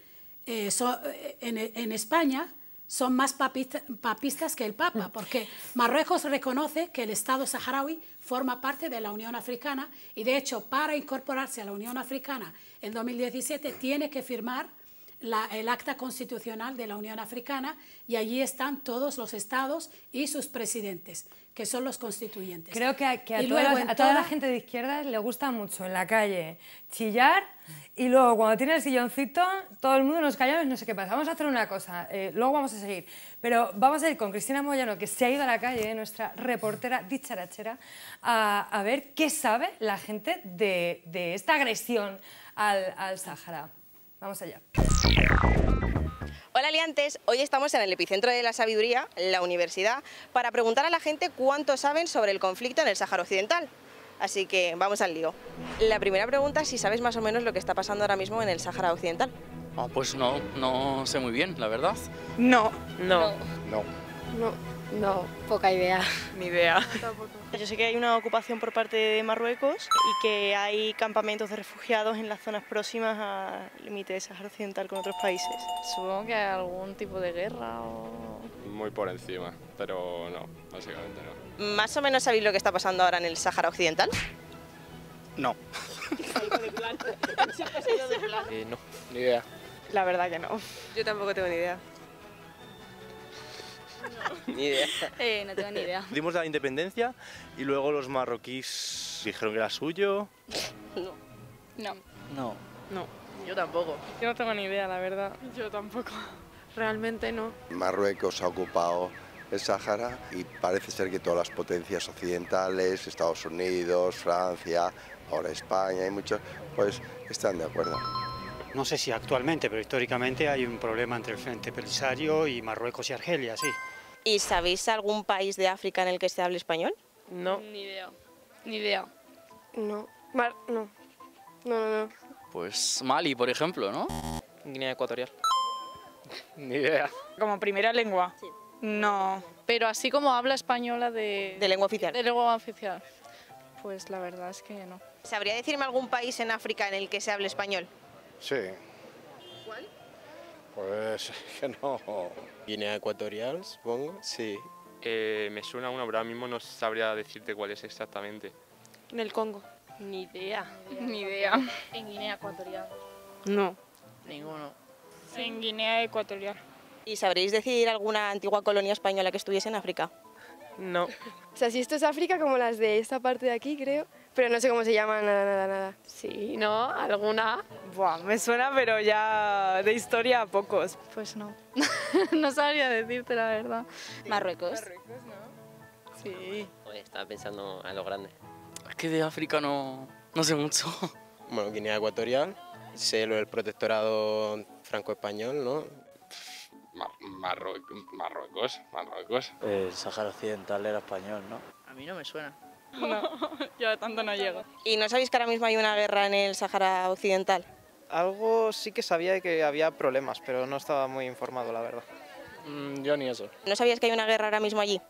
en, España son más papistas que el Papa, mm. porque Marruecos reconoce que el Estado saharaui forma parte de la Unión Africana y de hecho para incorporarse a la Unión Africana en 2017 tiene que firmar el acta constitucional de la Unión Africana y allí están todos los estados y sus presidentes, que son los constituyentes. Creo que a, toda, la gente de izquierda le gusta mucho en la calle chillar y luego cuando tiene el silloncito todo el mundo nos callamos no sé qué pasa. Vamos a hacer una cosa, eh, luego vamos a seguir. Pero vamos a ir con Cristina Moyano, que se ha ido a la calle, eh, nuestra reportera dicharachera, a, ver qué sabe la gente de, esta agresión al, al Vamos allá. Hola Aliantes, hoy estamos en el epicentro de la sabiduría, la universidad, para preguntar a la gente cuánto saben sobre el conflicto en el Sáhara Occidental. Así que vamos al lío. La primera pregunta es si sabes más o menos lo que está pasando ahora mismo en el Sáhara Occidental. Ah, pues no, no sé muy bien, la verdad. No. No. No. No. No, no poca idea. Ni idea. Tampoco. Yo sé que hay una ocupación por parte de Marruecos y que hay campamentos de refugiados en las zonas próximas al límite de Sahara Occidental con otros países. Supongo que hay algún tipo de guerra o... Muy por encima, pero no, básicamente no. ¿Más o menos sabéis lo que está pasando ahora en el Sahara Occidental? No. de eh, no, ni idea. La verdad que no. Yo tampoco tengo ni idea. Ni idea. Eh, no tengo ni idea. Dimos la independencia y luego los marroquíes dijeron que era suyo. No. No. No. No. Yo tampoco. Yo no tengo ni idea, la verdad. Yo tampoco. Realmente no. Marruecos ha ocupado el Sáhara y parece ser que todas las potencias occidentales, Estados Unidos, Francia, ahora España y muchos, pues están de acuerdo. No sé si actualmente, pero históricamente hay un problema entre el Frente pelisario y Marruecos y Argelia, sí. ¿Y sabéis algún país de África en el que se hable español? No. Ni idea. Ni idea. No. no. No, no, no. Pues Mali, por ejemplo, ¿no? Guinea Ecuatorial. Ni idea. Como primera lengua. Sí. No, pero así como habla española de... De lengua oficial. De lengua oficial. Pues la verdad es que no. ¿Sabría decirme algún país en África en el que se hable español? Sí, pues que no. Guinea Ecuatorial, supongo. Sí. Eh, me suena uno pero ahora mismo no sabría decirte cuál es exactamente. En el Congo. Ni idea. Ni idea. En Guinea Ecuatorial. No. Ninguno. En Guinea Ecuatorial. ¿Y sabréis decir alguna antigua colonia española que estuviese en África? No. o sea, si esto es África, como las de esta parte de aquí, creo, pero no sé cómo se llama, nada, nada, nada. Sí, ¿no? ¿Alguna? Buah, me suena, pero ya de historia a pocos. Pues no. no sabría decirte la verdad. Marruecos. Marruecos, ¿no? Sí. estaba pensando en lo grande. Es que de África no, no sé mucho. Bueno, Guinea Ecuatorial, sé lo del protectorado franco-español, ¿no? Marruecos, Marruecos. El Sahara Occidental era español, ¿no? A mí no me suena. No, yo tanto no llego. ¿Y no sabéis que ahora mismo hay una guerra en el Sahara Occidental? Algo sí que sabía que había problemas, pero no estaba muy informado, la verdad. Mm, yo ni eso. ¿No sabías que hay una guerra ahora mismo allí?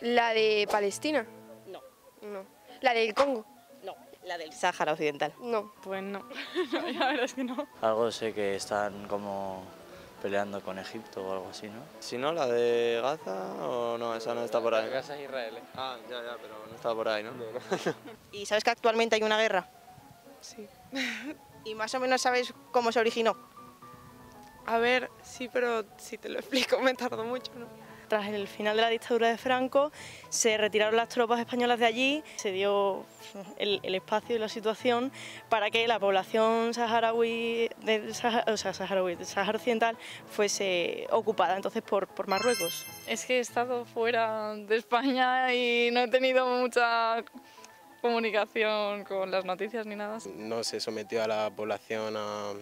¿La de Palestina? No. No. ¿La del Congo? No. ¿La del Sahara Occidental? No. Pues no la verdad es que no. Algo sé que están como peleando con Egipto o algo así, ¿no? Si no, la de Gaza o no, esa no está por ahí. Gaza es Israel. Eh. Ah, ya, ya, pero no está por ahí, ¿no? ¿Y sabes que actualmente hay una guerra? Sí. ¿Y más o menos sabes cómo se originó? A ver, sí, pero si te lo explico me tardo mucho, ¿no? tras el final de la dictadura de Franco, se retiraron las tropas españolas de allí, se dio mm, el, espacio y la situación para que la población saharaui, del Sahara, o sea, saharaui, Occidental fuese ocupada entonces por, por Marruecos. Es que he estado fuera de España y no he tenido mucha comunicación con las noticias ni nada. No se sometió a la población a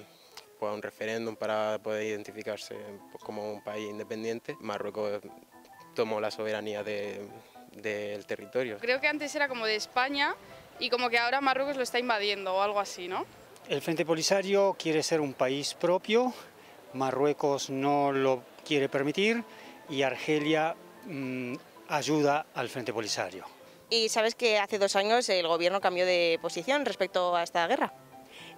un referéndum para poder identificarse como un país independiente, Marruecos tomó la soberanía de, del territorio. Creo que antes era como de España y como que ahora Marruecos lo está invadiendo o algo así, ¿no? El Frente Polisario quiere ser un país propio, Marruecos no lo quiere permitir y Argelia mm, ayuda al Frente Polisario. Y sabes que hace dos años el gobierno cambió de posición respecto a esta guerra.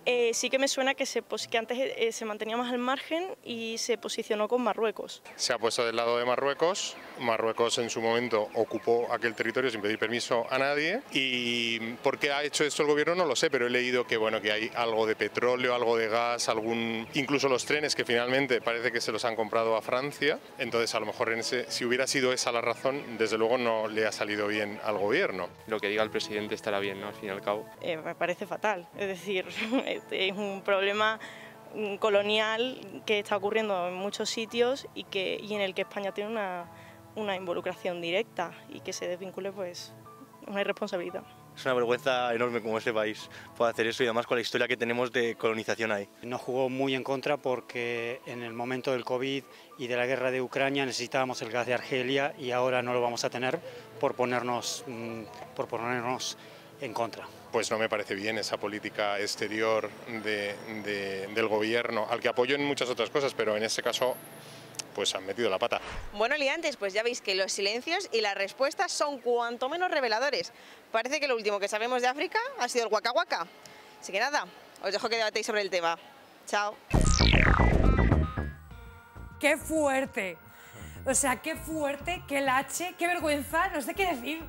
Eh, sí que me suena que, se, que antes eh, se mantenía más al margen y se posicionó con Marruecos. Se ha puesto del lado de Marruecos. Marruecos en su momento ocupó aquel territorio sin pedir permiso a nadie. ¿Y por qué ha hecho esto el gobierno? No lo sé, pero he leído que, bueno, que hay algo de petróleo, algo de gas, algún incluso los trenes que finalmente parece que se los han comprado a Francia. Entonces, a lo mejor si hubiera sido esa la razón, desde luego no le ha salido bien al gobierno. Lo que diga el presidente estará bien, ¿no? Al fin y al cabo. Eh, me parece fatal. Es decir... Este, es un problema mm, colonial que está ocurriendo en muchos sitios y, que, en el que España tiene una, involucración directa y que se desvincule pues una irresponsabilidad. Es una vergüenza enorme como ese país pueda hacer eso y además con la historia que tenemos de colonización ahí. Nos jugó muy en contra porque en el momento del COVID y de la guerra de Ucrania necesitábamos el gas de Argelia y ahora no lo vamos a tener por ponernos, mm, por ponernos en contra pues no me parece bien esa política exterior del gobierno, al que apoyo en muchas otras cosas, pero en este caso pues han metido la pata. Bueno, liantes, pues ya veis que los silencios y las respuestas son cuanto menos reveladores. Parece que lo último que sabemos de África ha sido el guacahuaca. Así que nada, os dejo que debatéis sobre el tema. Chao. ¡Qué fuerte! O sea, qué fuerte, qué lache, qué vergüenza, no sé qué decir.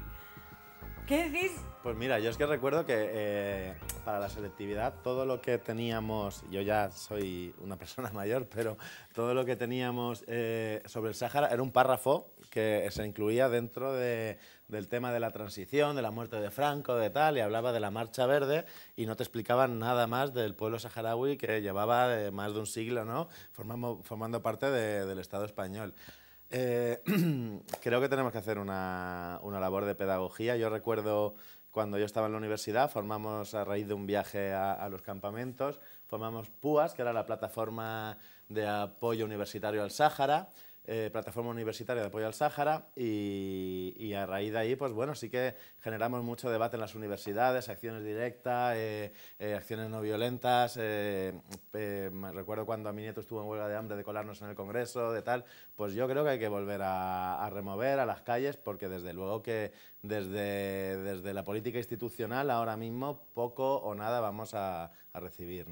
¿Qué decís? Pues mira, yo es que recuerdo que eh, para la selectividad todo lo que teníamos, yo ya soy una persona mayor, pero todo lo que teníamos eh, sobre el Sáhara era un párrafo que se incluía dentro del tema de la transición, de la muerte de Franco, de tal, y hablaba de la Marcha Verde y no te explicaban nada más del pueblo saharaui que llevaba eh, más de un siglo formando, parte del Estado español. creo que tenemos que hacer una, una labor de pedagogía. Yo recuerdo cuando yo estaba en la universidad, formamos a raíz de un viaje a, los campamentos, formamos PUAS, que era la plataforma de apoyo universitario al Sáhara, eh, plataforma universitaria de apoyo al Sáhara y, a raíz de ahí, pues bueno, sí que generamos mucho debate en las universidades, acciones directas, eh, eh, acciones no violentas. me recuerdo cuando a mi nieto estuvo en huelga de hambre de colarnos en el Congreso, de tal, pues yo creo que hay que volver a, remover a las calles porque desde luego que desde, desde la política institucional ahora mismo poco o nada vamos a, recibir,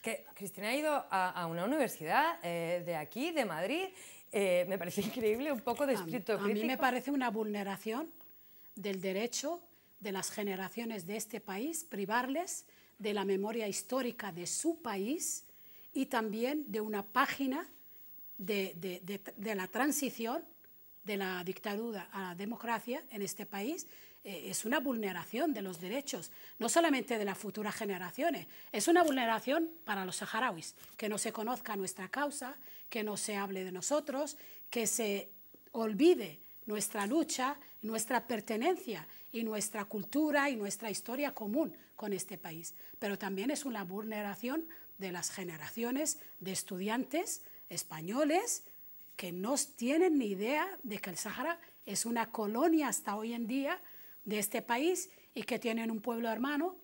que Cristina ha ido a, a una universidad de aquí, de Madrid, eh, me parece increíble, un poco de a, mí me parece una vulneración del derecho de las generaciones de este país, privarles de la memoria histórica de su país y también de una página de la transición de la dictadura a la democracia en este país eh, es una vulneración de los derechos, no solamente de las futuras generaciones, es una vulneración para los saharauis, que no se conozca nuestra causa, que no se hable de nosotros, que se olvide nuestra lucha, nuestra pertenencia y nuestra cultura y nuestra historia común con este país. Pero también es una vulneración de las generaciones de estudiantes españoles que no tienen ni idea de que el Sahara es una colonia hasta hoy en día de este país y que tienen un pueblo hermano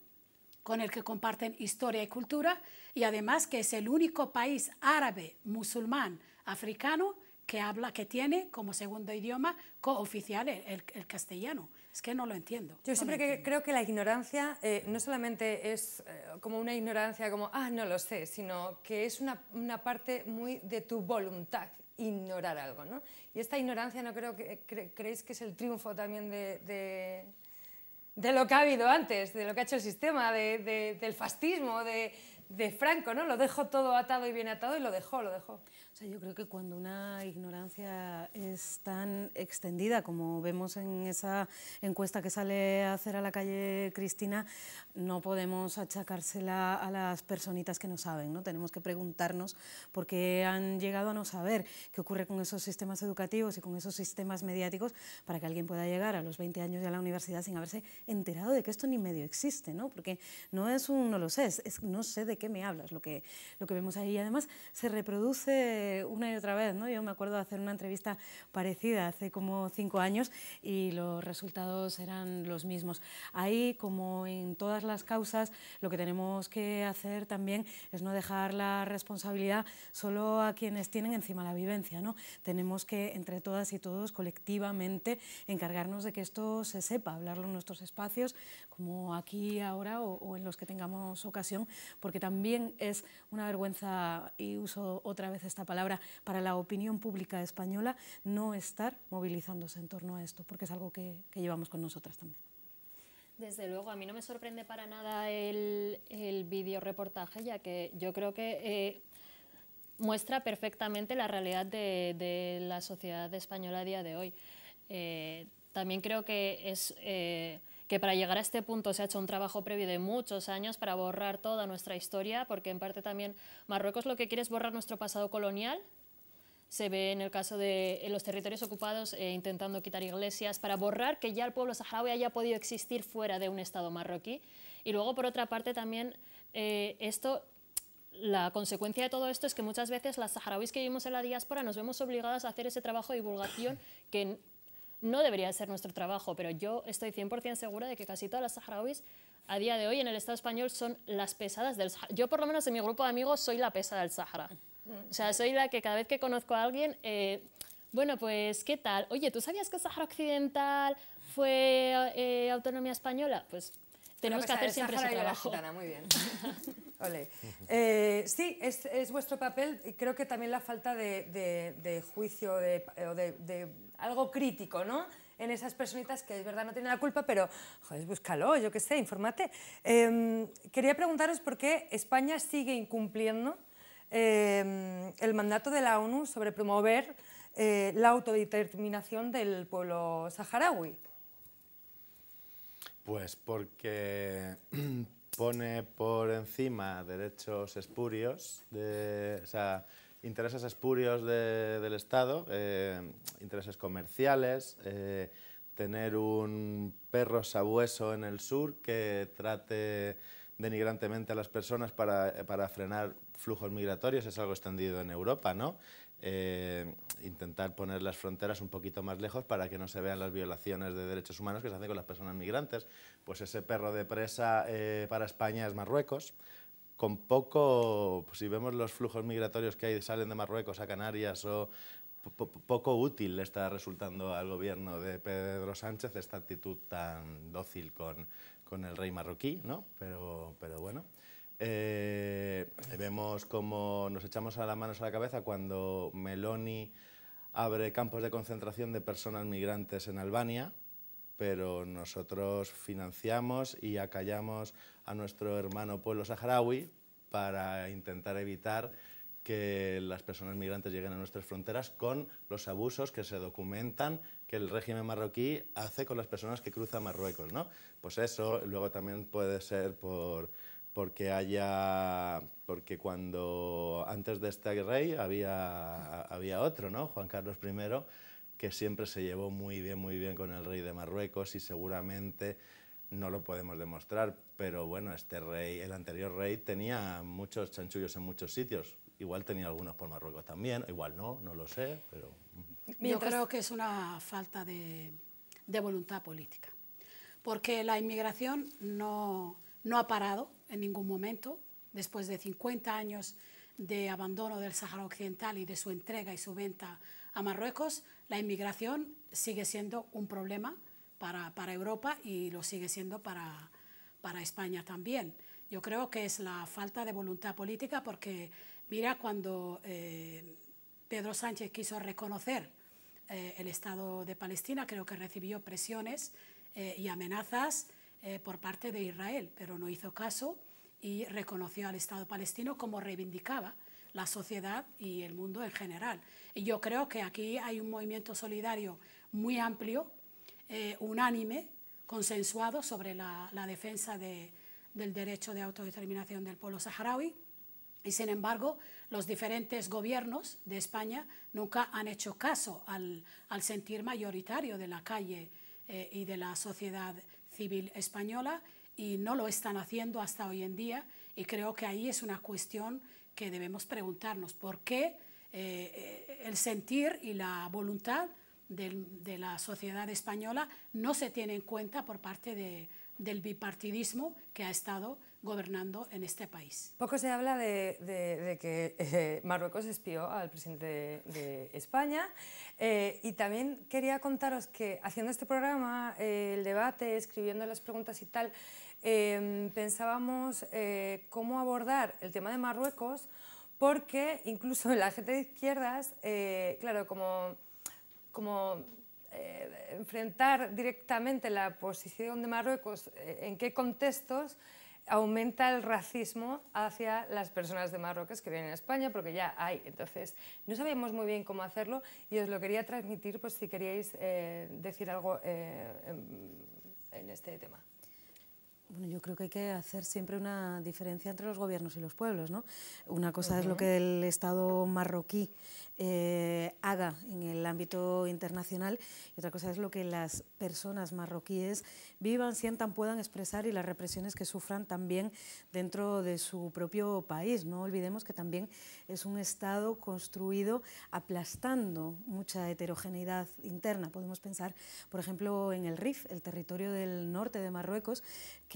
con el que comparten historia y cultura y además que es el único país árabe, musulmán, africano que habla, que tiene como segundo idioma cooficial el, castellano. Es que no lo entiendo. Yo siempre que creo que la ignorancia eh, no solamente es eh, como una ignorancia como, ah, no lo sé, sino que es una, una parte muy de tu voluntad ignorar algo. ¿no? Y esta ignorancia no creo que creéis que es el triunfo también de, lo que ha habido antes, de lo que ha hecho el sistema, del fascismo, de, Franco, ¿no? Lo dejó todo atado y bien atado y lo dejó, lo dejó yo creo que cuando una ignorancia es tan extendida como vemos en esa encuesta que sale a hacer a la calle Cristina, no podemos achacársela a las personitas que no saben, ¿no? Tenemos que preguntarnos por qué han llegado a no saber qué ocurre con esos sistemas educativos y con esos sistemas mediáticos para que alguien pueda llegar a los 20 años ya a la universidad sin haberse enterado de que esto ni medio existe, ¿no? Porque no es un no lo sé, es, no sé de qué me hablas lo que, lo que vemos ahí. Y además se reproduce una y otra vez. ¿no? Yo me acuerdo de hacer una entrevista parecida hace como cinco años y los resultados eran los mismos. Ahí, como en todas las causas, lo que tenemos que hacer también es no dejar la responsabilidad solo a quienes tienen encima la vivencia. Tenemos que, entre todas y todos, colectivamente, encargarnos de que esto se sepa, hablarlo en nuestros espacios, como aquí, ahora o en los que tengamos ocasión, porque también es una vergüenza, y uso otra vez esta palabra, para la opinión pública española, no estar movilizándose en torno a esto, porque es algo que, llevamos con nosotras también. Desde luego, a mí no me sorprende para nada el, el reportaje ya que yo creo que eh, muestra perfectamente la realidad de, la sociedad española a día de hoy. Eh, también creo que es... Eh, que para llegar a este punto se ha hecho un trabajo previo de muchos años para borrar toda nuestra historia, porque en parte también Marruecos lo que quiere es borrar nuestro pasado colonial, se ve en el caso de los territorios ocupados eh, intentando quitar iglesias para borrar que ya el pueblo saharaui haya podido existir fuera de un Estado marroquí. Y luego, por otra parte, también eh, esto, la consecuencia de todo esto es que muchas veces las saharauis que vivimos en la diáspora nos vemos obligadas a hacer ese trabajo de divulgación que no debería ser nuestro trabajo, pero yo estoy 100% segura de que casi todas las saharauis a día de hoy en el Estado español son las pesadas del Sahara. Yo por lo menos en mi grupo de amigos soy la pesada del Sahara. O sea, soy la que cada vez que conozco a alguien, eh, bueno, pues ¿qué tal? Oye, ¿tú sabías que el Sahara Occidental fue eh, autonomía española? Pues tenemos que hacer pues, siempre ese trabajo. muy bien. Eh, sí, es, vuestro papel y creo que también la falta de, juicio o de algo crítico, ¿no? En esas personitas que es verdad no tienen la culpa, pero, joder, búscalo, yo qué sé, infórmate. Em, quería preguntaros por qué España sigue incumpliendo em, el mandato de la ONU sobre promover eh, la autodeterminación del pueblo saharaui. Pues porque pone por encima derechos espurios, de, o sea, intereses espurios del Estado, eh, intereses comerciales, eh, tener un perro sabueso en el sur que trate denigrantemente a las personas para, frenar flujos migratorios, es algo extendido en Europa, ¿no? Eh, intentar poner las fronteras un poquito más lejos para que no se vean las violaciones de derechos humanos que se hacen con las personas migrantes. Pues ese perro de presa para España es Marruecos, con poco, pues, si vemos los flujos migratorios que hay, salen de Marruecos a Canarias o poco útil le está resultando al gobierno de Pedro Sánchez esta actitud tan dócil con, con el rey marroquí, ¿no? Pero, pero bueno. Eh, vemos cómo nos echamos a las manos a la cabeza cuando Meloni abre campos de concentración de personas migrantes en Albania, pero nosotros financiamos y acallamos a nuestro hermano pueblo saharaui para intentar evitar que las personas migrantes lleguen a nuestras fronteras con los abusos que se documentan que el régimen marroquí hace con las personas que cruzan Marruecos, ¿no? Pues eso, luego también puede ser porque haya porque cuando antes de este rey había había otro, ¿no? Juan Carlos I que siempre se llevó muy bien muy bien con el rey de Marruecos y seguramente no lo podemos demostrar, pero bueno, este rey, el anterior rey tenía muchos chanchullos en muchos sitios. Igual tenía algunos por Marruecos también, igual no, no lo sé, pero... Mm. Yo creo que es una falta de, voluntad política, porque la inmigración no, no ha parado en ningún momento, después de 50 años de abandono del Sahara Occidental y de su entrega y su venta a Marruecos, la inmigración sigue siendo un problema para, para Europa y lo sigue siendo para, para España también. Yo creo que es la falta de voluntad política porque mira cuando eh, Pedro Sánchez quiso reconocer eh, el Estado de Palestina, creo que recibió presiones eh, y amenazas por parte de Israel, pero no hizo caso y reconoció al Estado palestino como reivindicaba la sociedad y el mundo en general. Y yo creo que aquí hay un movimiento solidario muy amplio eh, unánime, consensuado sobre la, defensa del derecho de autodeterminación del pueblo saharaui. Y sin embargo, los diferentes gobiernos de España nunca han hecho caso al, sentir mayoritario de la calle eh, y de la sociedad civil española y no lo están haciendo hasta hoy en día. Y creo que ahí es una cuestión que debemos preguntarnos, ¿por qué eh, el sentir y la voluntad de la sociedad española no se tiene en cuenta por parte del bipartidismo que ha estado gobernando en este país. Poco se habla de, que eh, Marruecos espió al presidente de, España eh, y también quería contaros que haciendo este programa, eh, el debate, escribiendo las preguntas y tal, em, pensábamos cómo abordar el tema de Marruecos porque incluso la gente de izquierdas, claro, como como eh, enfrentar directamente la posición de Marruecos, eh, en qué contextos aumenta el racismo hacia las personas de Marruecos que vienen a España, porque ya hay. Entonces, no sabíamos muy bien cómo hacerlo y os lo quería transmitir, pues si queríais eh, decir algo en este tema. Bueno, yo creo que hay que hacer siempre una diferencia entre los gobiernos y los pueblos. ¿no? Una cosa es lo que el Estado marroquí eh, haga en el ámbito internacional y otra cosa es lo que las personas marroquíes vivan, sientan, puedan expresar y las represiones que sufran también dentro de su propio país. No olvidemos que también es un Estado construido aplastando mucha heterogeneidad interna. Podemos pensar, por ejemplo, en el RIF, el territorio del norte de Marruecos,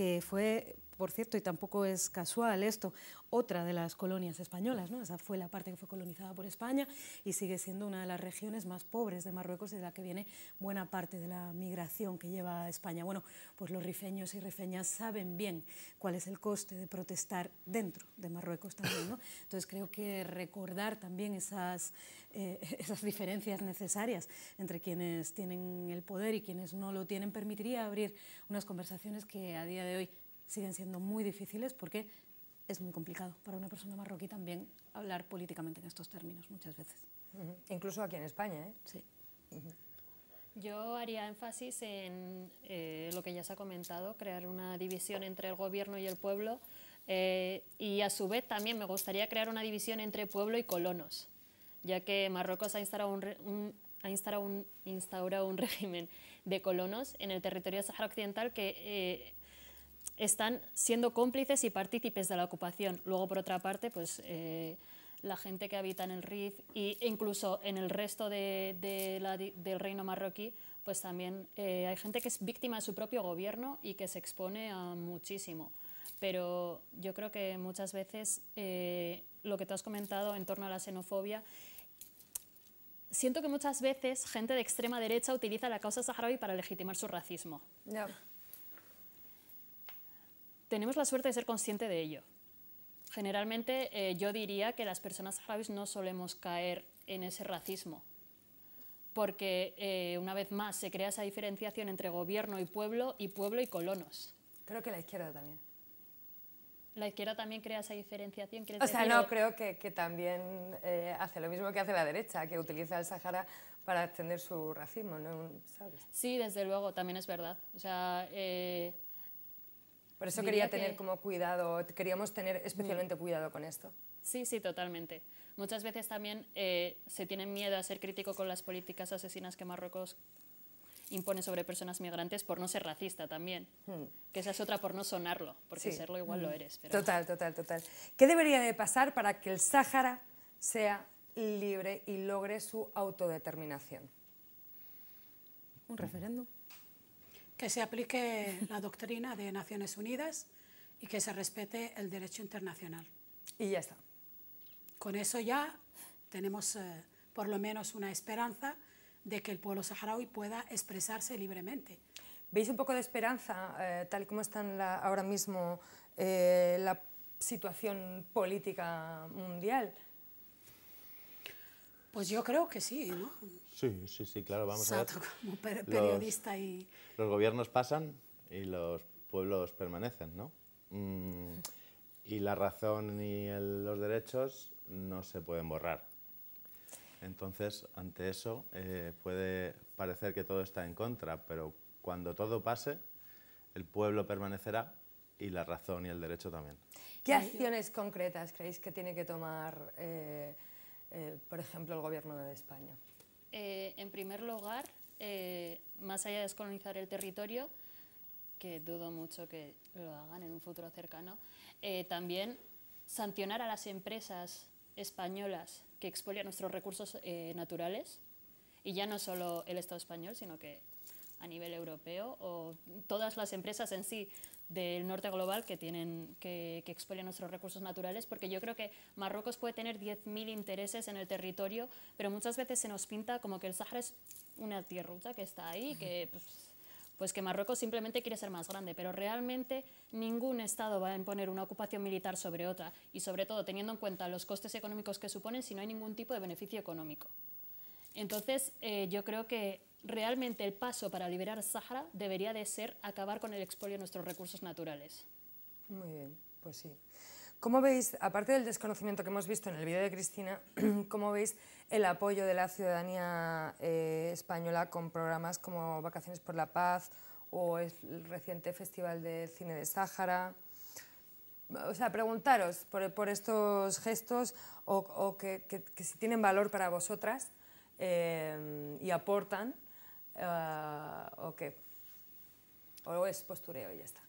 que fue por cierto, y tampoco es casual esto, otra de las colonias españolas, ¿no? Esa fue la parte que fue colonizada por España y sigue siendo una de las regiones más pobres de Marruecos, y de la que viene buena parte de la migración que lleva a España. Bueno, pues los rifeños y rifeñas saben bien cuál es el coste de protestar dentro de Marruecos también, Entonces creo que recordar también esas, eh, esas diferencias necesarias entre quienes tienen el poder y quienes no lo tienen permitiría abrir unas conversaciones que a día de hoy siguen siendo muy difíciles porque es muy complicado para una persona marroquí también hablar políticamente en estos términos muchas veces. Incluso aquí en España, ¿eh? Sí. Yo haría énfasis en eh, lo que ya se ha comentado, crear una división entre el gobierno y el pueblo eh, y a su vez también me gustaría crear una división entre pueblo y colonos, ya que Marruecos ha instaurado un, un ha un, un régimen de colonos en el territorio de Sahara Occidental que están siendo cómplices y partícipes de la ocupación. Luego, por otra parte, pues eh, la gente que habita en el Rif e incluso en el resto de, del reino marroquí, pues también eh, hay gente que es víctima de su propio gobierno y que se expone a muchísimo. Pero yo creo que muchas veces eh, lo que tú has comentado en torno a la xenofobia, siento que muchas veces gente de extrema derecha utiliza la causa saharaui para legitimar su racismo tenemos la suerte de ser consciente de ello. Generalmente eh, yo diría que las personas saharauis no solemos caer en ese racismo, porque eh, una vez más se crea esa diferenciación entre gobierno y pueblo y pueblo y colonos. Creo que la izquierda también. La izquierda también crea esa diferenciación. O sea, no, creo que, que también eh, hace lo mismo que hace la derecha, que utiliza el Sahara para extender su racismo, ¿no? ¿Sabes? Sí, desde luego, también es verdad. O sea, por eso quería tener como cuidado, queríamos tener especialmente cuidado con esto. Sí, sí, totalmente. Muchas veces también eh, se tiene miedo a ser crítico con las políticas asesinas que Marruecos impone sobre personas migrantes por no ser racista también. Hmm. Que esa es otra por no sonarlo, porque serlo igual lo hmm. eres. Total, total, total. ¿Qué debería de pasar para que el Sáhara sea libre y logre su autodeterminación? Un referéndum que se aplique la doctrina de Naciones Unidas y que se respete el derecho internacional. Y ya está. Con eso ya tenemos eh, por lo menos una esperanza de que el pueblo saharaui pueda expresarse libremente. ¿Veis un poco de esperanza, eh, tal como está ahora mismo eh, la situación política mundial? Pues yo creo que sí, ¿no? Sí, sí, sí, claro, vamos a ver. como periodista y... Los gobiernos pasan y los pueblos permanecen, ¿no? Mm, y la razón y los derechos no se pueden borrar. Entonces, ante eso, eh, puede parecer que todo está en contra, pero cuando todo pase, el pueblo permanecerá y la razón y el derecho también. ¿Qué acciones concretas creéis que tiene que tomar... Eh, eh, por ejemplo, el Gobierno de España? Eh, en primer lugar, eh, más allá de descolonizar el territorio, que dudo mucho que lo hagan en un futuro cercano, también sancionar a las empresas españolas que expolian nuestros recursos naturales, y ya no solo el Estado español, sino que a nivel europeo o todas las empresas en sí del norte global que, tienen, que, que nuestros recursos naturales, porque yo creo que Marruecos puede tener 10.000 intereses en el territorio, pero muchas veces se nos pinta como que el Sahara es una tierrucha que está ahí, que pues, pues, que Marruecos simplemente quiere ser más grande, pero realmente ningún Estado va a imponer una ocupación militar sobre otra y sobre todo teniendo en cuenta los costes económicos que suponen si no hay ningún tipo de beneficio económico. Entonces eh, yo creo que realmente el paso para liberar Sahara debería de ser acabar con el expolio de nuestros recursos naturales. Muy bien, pues sí. ¿Cómo veis, aparte del desconocimiento que hemos visto en el vídeo de Cristina, cómo veis el apoyo de la ciudadanía eh, española con programas como Vacaciones por la Paz o el reciente Festival de Cine de Sáhara? O sea, preguntaros por, estos gestos o, que, si tienen valor para vosotras eh, y aportan Ah, ok ¿O O es postureo y ya está.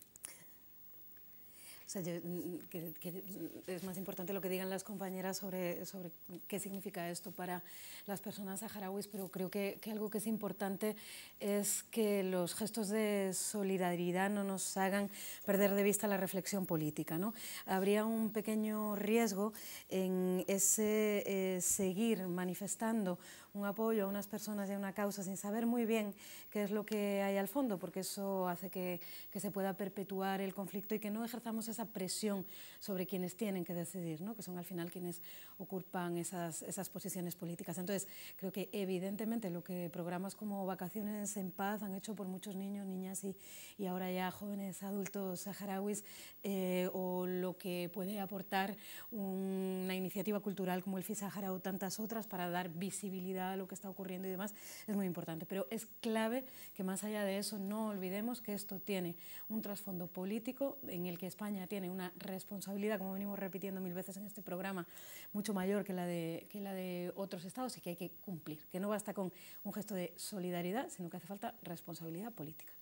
Mm, mm, que, es más importante lo que digan las compañeras sobre, sobre qué significa esto para las personas saharauis, pero creo que, algo que es importante es que los gestos de solidaridad no nos hagan perder de vista la reflexión política. ¿no? Habría un pequeño riesgo en ese eh, seguir manifestando un apoyo a unas personas y a una causa sin saber muy bien qué es lo que hay al fondo, porque eso hace que, que se pueda perpetuar el conflicto y que no ejerzamos esa presión sobre quienes tienen que decidir, ¿no? que son al final quienes ocupan esas, esas posiciones políticas. Entonces, creo que evidentemente lo que programas como Vacaciones en Paz han hecho por muchos niños, niñas y, y ahora ya jóvenes adultos saharauis, eh, o lo que puede aportar una iniciativa cultural como el FISAHARA o tantas otras para dar visibilidad a lo que está ocurriendo y demás, es muy importante. Pero es clave que más allá de eso no olvidemos que esto tiene un trasfondo político en el que España tiene una responsabilidad, como venimos repitiendo mil veces en este programa, mucho mayor que la de, que la de otros estados y que hay que cumplir, que no basta con un gesto de solidaridad, sino que hace falta responsabilidad política.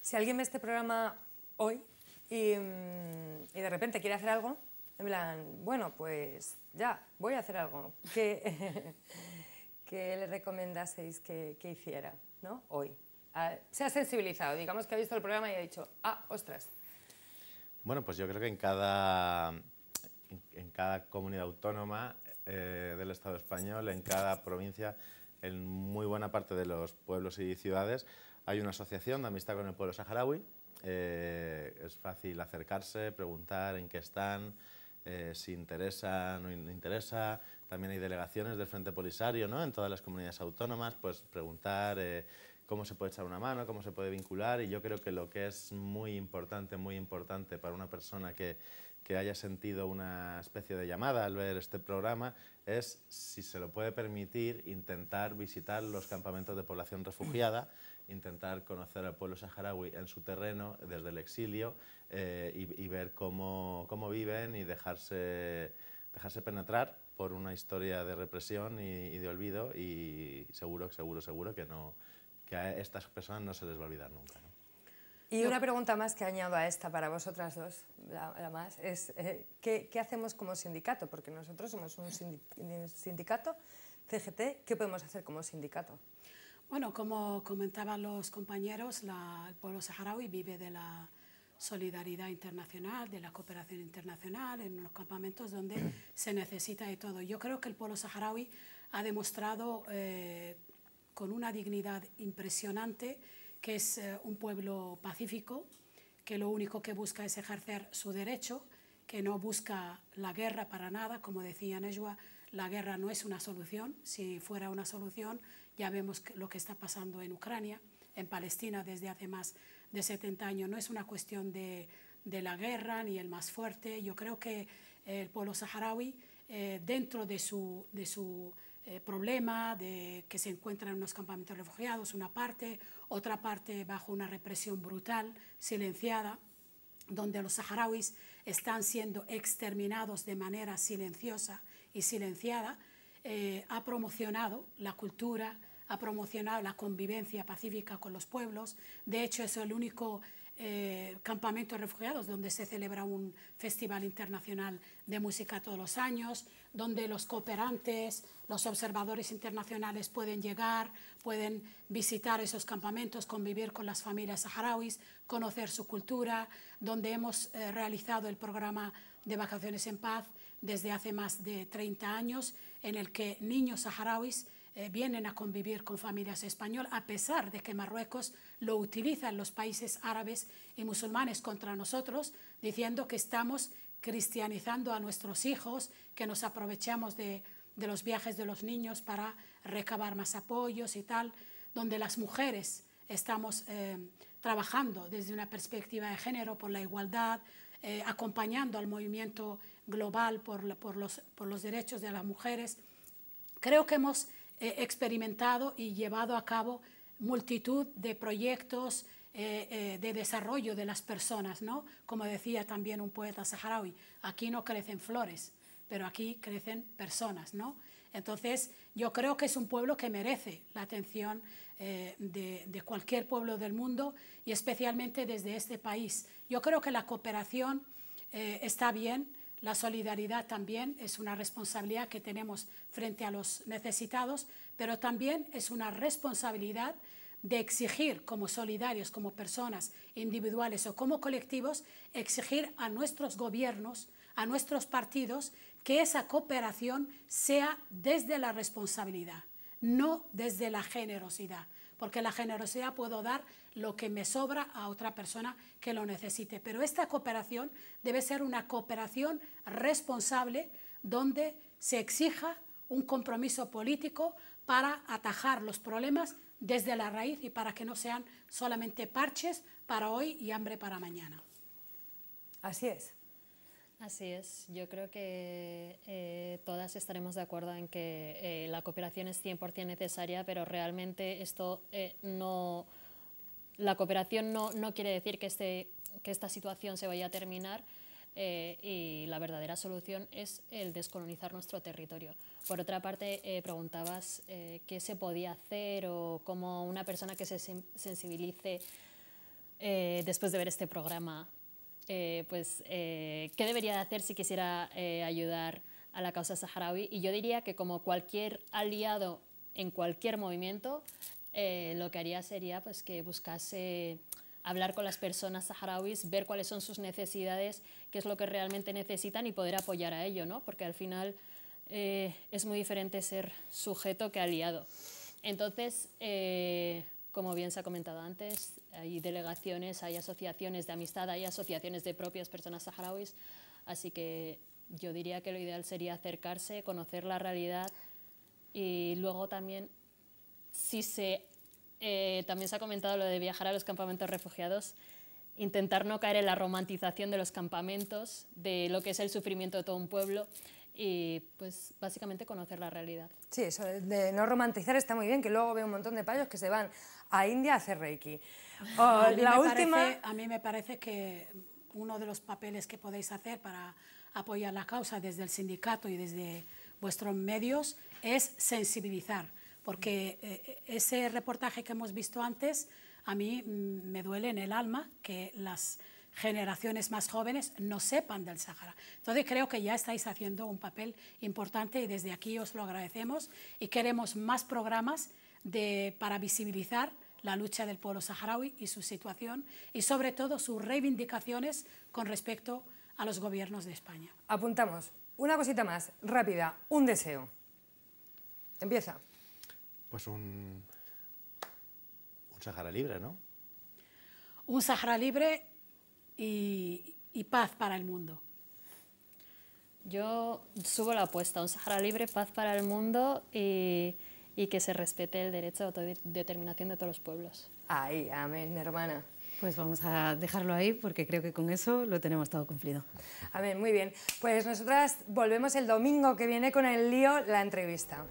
Si alguien ve este programa hoy y, mm, de repente quiere hacer algo, en plan, bueno, pues ya, voy a hacer algo. ¿Qué, que le recomendaseis que, hiciera ¿no? hoy? Ah, se ha sensibilizado, digamos que ha visto el programa y ha dicho, ah, ostras, bueno, pues yo creo que en cada, en cada comunidad autónoma eh, del Estado español, en cada provincia, en muy buena parte de los pueblos y ciudades, hay una asociación de amistad con el pueblo saharaui. Eh, es fácil acercarse, preguntar en qué están, eh, si interesa, no interesa. También hay delegaciones del Frente Polisario ¿no? en todas las comunidades autónomas, pues preguntar eh, cómo se puede echar una mano, cómo se puede vincular y yo creo que lo que es muy importante, muy importante para una persona que, que haya sentido una especie de llamada al ver este programa es, si se lo puede permitir, intentar visitar los campamentos de población refugiada, intentar conocer al pueblo saharaui en su terreno desde el exilio eh, y, ver cómo, cómo viven y dejarse, dejarse penetrar por una historia de represión y, y de olvido y seguro, seguro, seguro que no, que a estas personas no se les va a olvidar nunca. Y una pregunta más que añado a esta para vosotras dos, la, más, es eh, ¿qué, hacemos como sindicato? Porque nosotros somos un sindicato CGT, ¿qué podemos hacer como sindicato? Bueno, como comentaban los compañeros, la, el pueblo saharaui vive de la solidaridad internacional, de la cooperación internacional, en los campamentos donde se necesita de todo. Yo creo que el pueblo saharaui ha demostrado eh, con una dignidad impresionante, que es eh, un pueblo pacífico, que lo único que busca es ejercer su derecho, que no busca la guerra para nada, como decía Nejua, la guerra no es una solución, si fuera una solución ya vemos lo que está pasando en Ucrania, en Palestina desde hace más de 70 años, no es una cuestión de, de la guerra ni el más fuerte, yo creo que el pueblo saharaui eh, dentro de su, de su eh, problema de que se encuentran en unos campamentos refugiados, una parte, otra parte bajo una represión brutal, silenciada, donde los saharauis están siendo exterminados de manera silenciosa y silenciada, eh, ha promocionado la cultura, ha promocionado la convivencia pacífica con los pueblos. De hecho, es el único eh, campamentos refugiados, donde se celebra un festival internacional de música todos los años, donde los cooperantes, los observadores internacionales pueden llegar, pueden visitar esos campamentos, convivir con las familias saharauis, conocer su cultura, donde hemos eh, realizado el programa de vacaciones en paz desde hace más de 30 años, en el que niños saharauis eh, vienen a convivir con familias españolas, a pesar de que Marruecos lo utiliza en los países árabes y musulmanes contra nosotros, diciendo que estamos cristianizando a nuestros hijos, que nos aprovechamos de, los viajes de los niños para recabar más apoyos y tal, donde las mujeres estamos eh, trabajando desde una perspectiva de género por la igualdad, eh, acompañando al movimiento global por, los, por los derechos de las mujeres. Creo que hemos eh, experimentado y llevado a cabo multitud de proyectos eh, eh, de desarrollo de las personas, ¿no? Como decía también un poeta saharaui, aquí no crecen flores, pero aquí crecen personas, ¿no? Entonces, yo creo que es un pueblo que merece la atención de, cualquier pueblo del mundo y especialmente desde este país. Yo creo que la cooperación está bien, la solidaridad también es una responsabilidad que tenemos frente a los necesitados, pero también es una responsabilidad de exigir como solidarios, como personas individuales o como colectivos, exigir a nuestros gobiernos, a nuestros partidos, que esa cooperación sea desde la responsabilidad, no desde la generosidad porque la generosidad puedo dar lo que me sobra a otra persona que lo necesite. Pero esta cooperación debe ser una cooperación responsable donde se exija un compromiso político para atajar los problemas desde la raíz y para que no sean solamente parches para hoy y hambre para mañana. Así es. Así es, yo creo que eh, todas estaremos de acuerdo en que eh, la cooperación es 100% necesaria, pero realmente esto eh, no... La cooperación no, quiere decir que, este, que esta situación se vaya a terminar y la verdadera solución es el descolonizar nuestro territorio. Por otra parte, preguntabas qué se podía hacer o cómo una persona que se sensibilice después de ver este programa eh, pues, eh, ¿qué debería de hacer si quisiera eh, ayudar a la causa saharaui? Y yo diría que como cualquier aliado en cualquier movimiento, lo que haría sería pues, que buscase hablar con las personas saharauis, ver cuáles son sus necesidades, qué es lo que realmente necesitan y poder apoyar a ello, ¿no? Porque al final es muy diferente ser sujeto que aliado. Entonces, como bien se ha comentado antes, hay delegaciones, hay asociaciones de amistad, hay asociaciones de propias personas saharauis, así que yo diría que lo ideal sería acercarse, conocer la realidad y luego también, si se, eh, también se ha comentado lo de viajar a los campamentos refugiados, intentar no caer en la romantización de los campamentos, de lo que es el sufrimiento de todo un pueblo y pues básicamente conocer la realidad. Sí, eso de no romantizar está muy bien, que luego veo un montón de payos que se van a India a hacer reiki. Oh, la última... a mí me parece que uno de los papeles que podéis hacer para apoyar la causa desde el sindicato y desde vuestros medios es sensibilizar, porque eh, ese reportaje que hemos visto antes a mí mm, me duele en el alma que las generaciones más jóvenes no sepan del Sahara. Entonces creo que ya estáis haciendo un papel importante y desde aquí os lo agradecemos y queremos más programas de, para visibilizar la lucha del pueblo saharaui y su situación y sobre todo sus reivindicaciones con respecto a los gobiernos de España. Apuntamos. Una cosita más, rápida, un deseo. Empieza. Pues un, un Sahara libre, ¿no? Un Sahara libre y, paz para el mundo? Yo subo la apuesta, un Sahara libre, paz para el mundo y, que se respete el derecho a autodeterminación de todos los pueblos. Ahí, amén, hermana. Pues vamos a dejarlo ahí porque creo que con eso lo tenemos todo cumplido. Amén, muy bien. Pues nosotras volvemos el domingo que viene con el lío, la entrevista.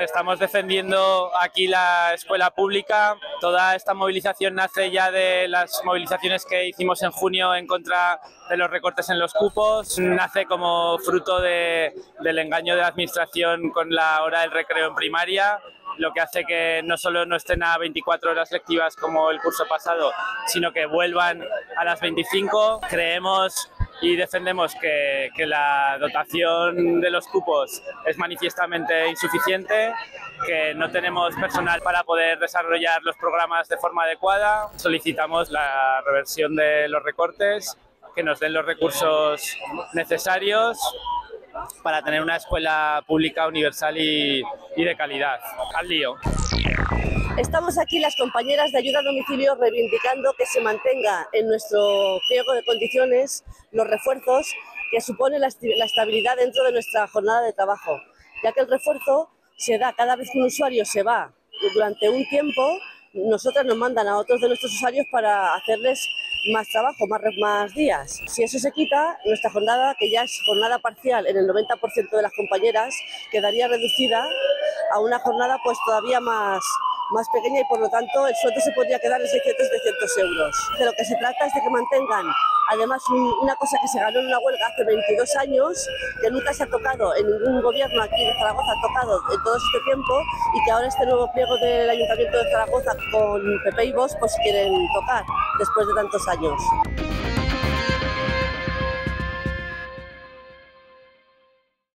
estamos defendiendo aquí la escuela pública. Toda esta movilización nace ya de las movilizaciones que hicimos en junio en contra de los recortes en los cupos. Nace como fruto del engaño de la administración con la hora del recreo en primaria lo que hace que no solo no estén a 24 horas lectivas como el curso pasado, sino que vuelvan a las 25. Creemos y defendemos que, la dotación de los cupos es manifiestamente insuficiente, que no tenemos personal para poder desarrollar los programas de forma adecuada. Solicitamos la reversión de los recortes, que nos den los recursos necesarios para tener una escuela pública universal y, y de calidad. Al lío. Estamos aquí las compañeras de ayuda a domicilio reivindicando que se mantenga en nuestro pliego de condiciones los refuerzos que supone la, estabilidad dentro de nuestra jornada de trabajo, ya que el refuerzo se da cada vez que un usuario se va durante un tiempo, nosotras nos mandan a otros de nuestros usuarios para hacerles más trabajo, más, más días. Si eso se quita, nuestra jornada, que ya es jornada parcial en el 90% de las compañeras, quedaría reducida a una jornada pues todavía más, más pequeña y por lo tanto el sueldo se podría quedar en 600, 700 euros. De lo que se trata es de que mantengan además una cosa que se ganó en una huelga hace 22 años, que nunca se ha tocado en ningún gobierno aquí de Zaragoza, ha tocado en todo este tiempo y que ahora este nuevo pliego del Ayuntamiento de Zaragoza con Pepe y vos, pues quieren tocar después de tantos años.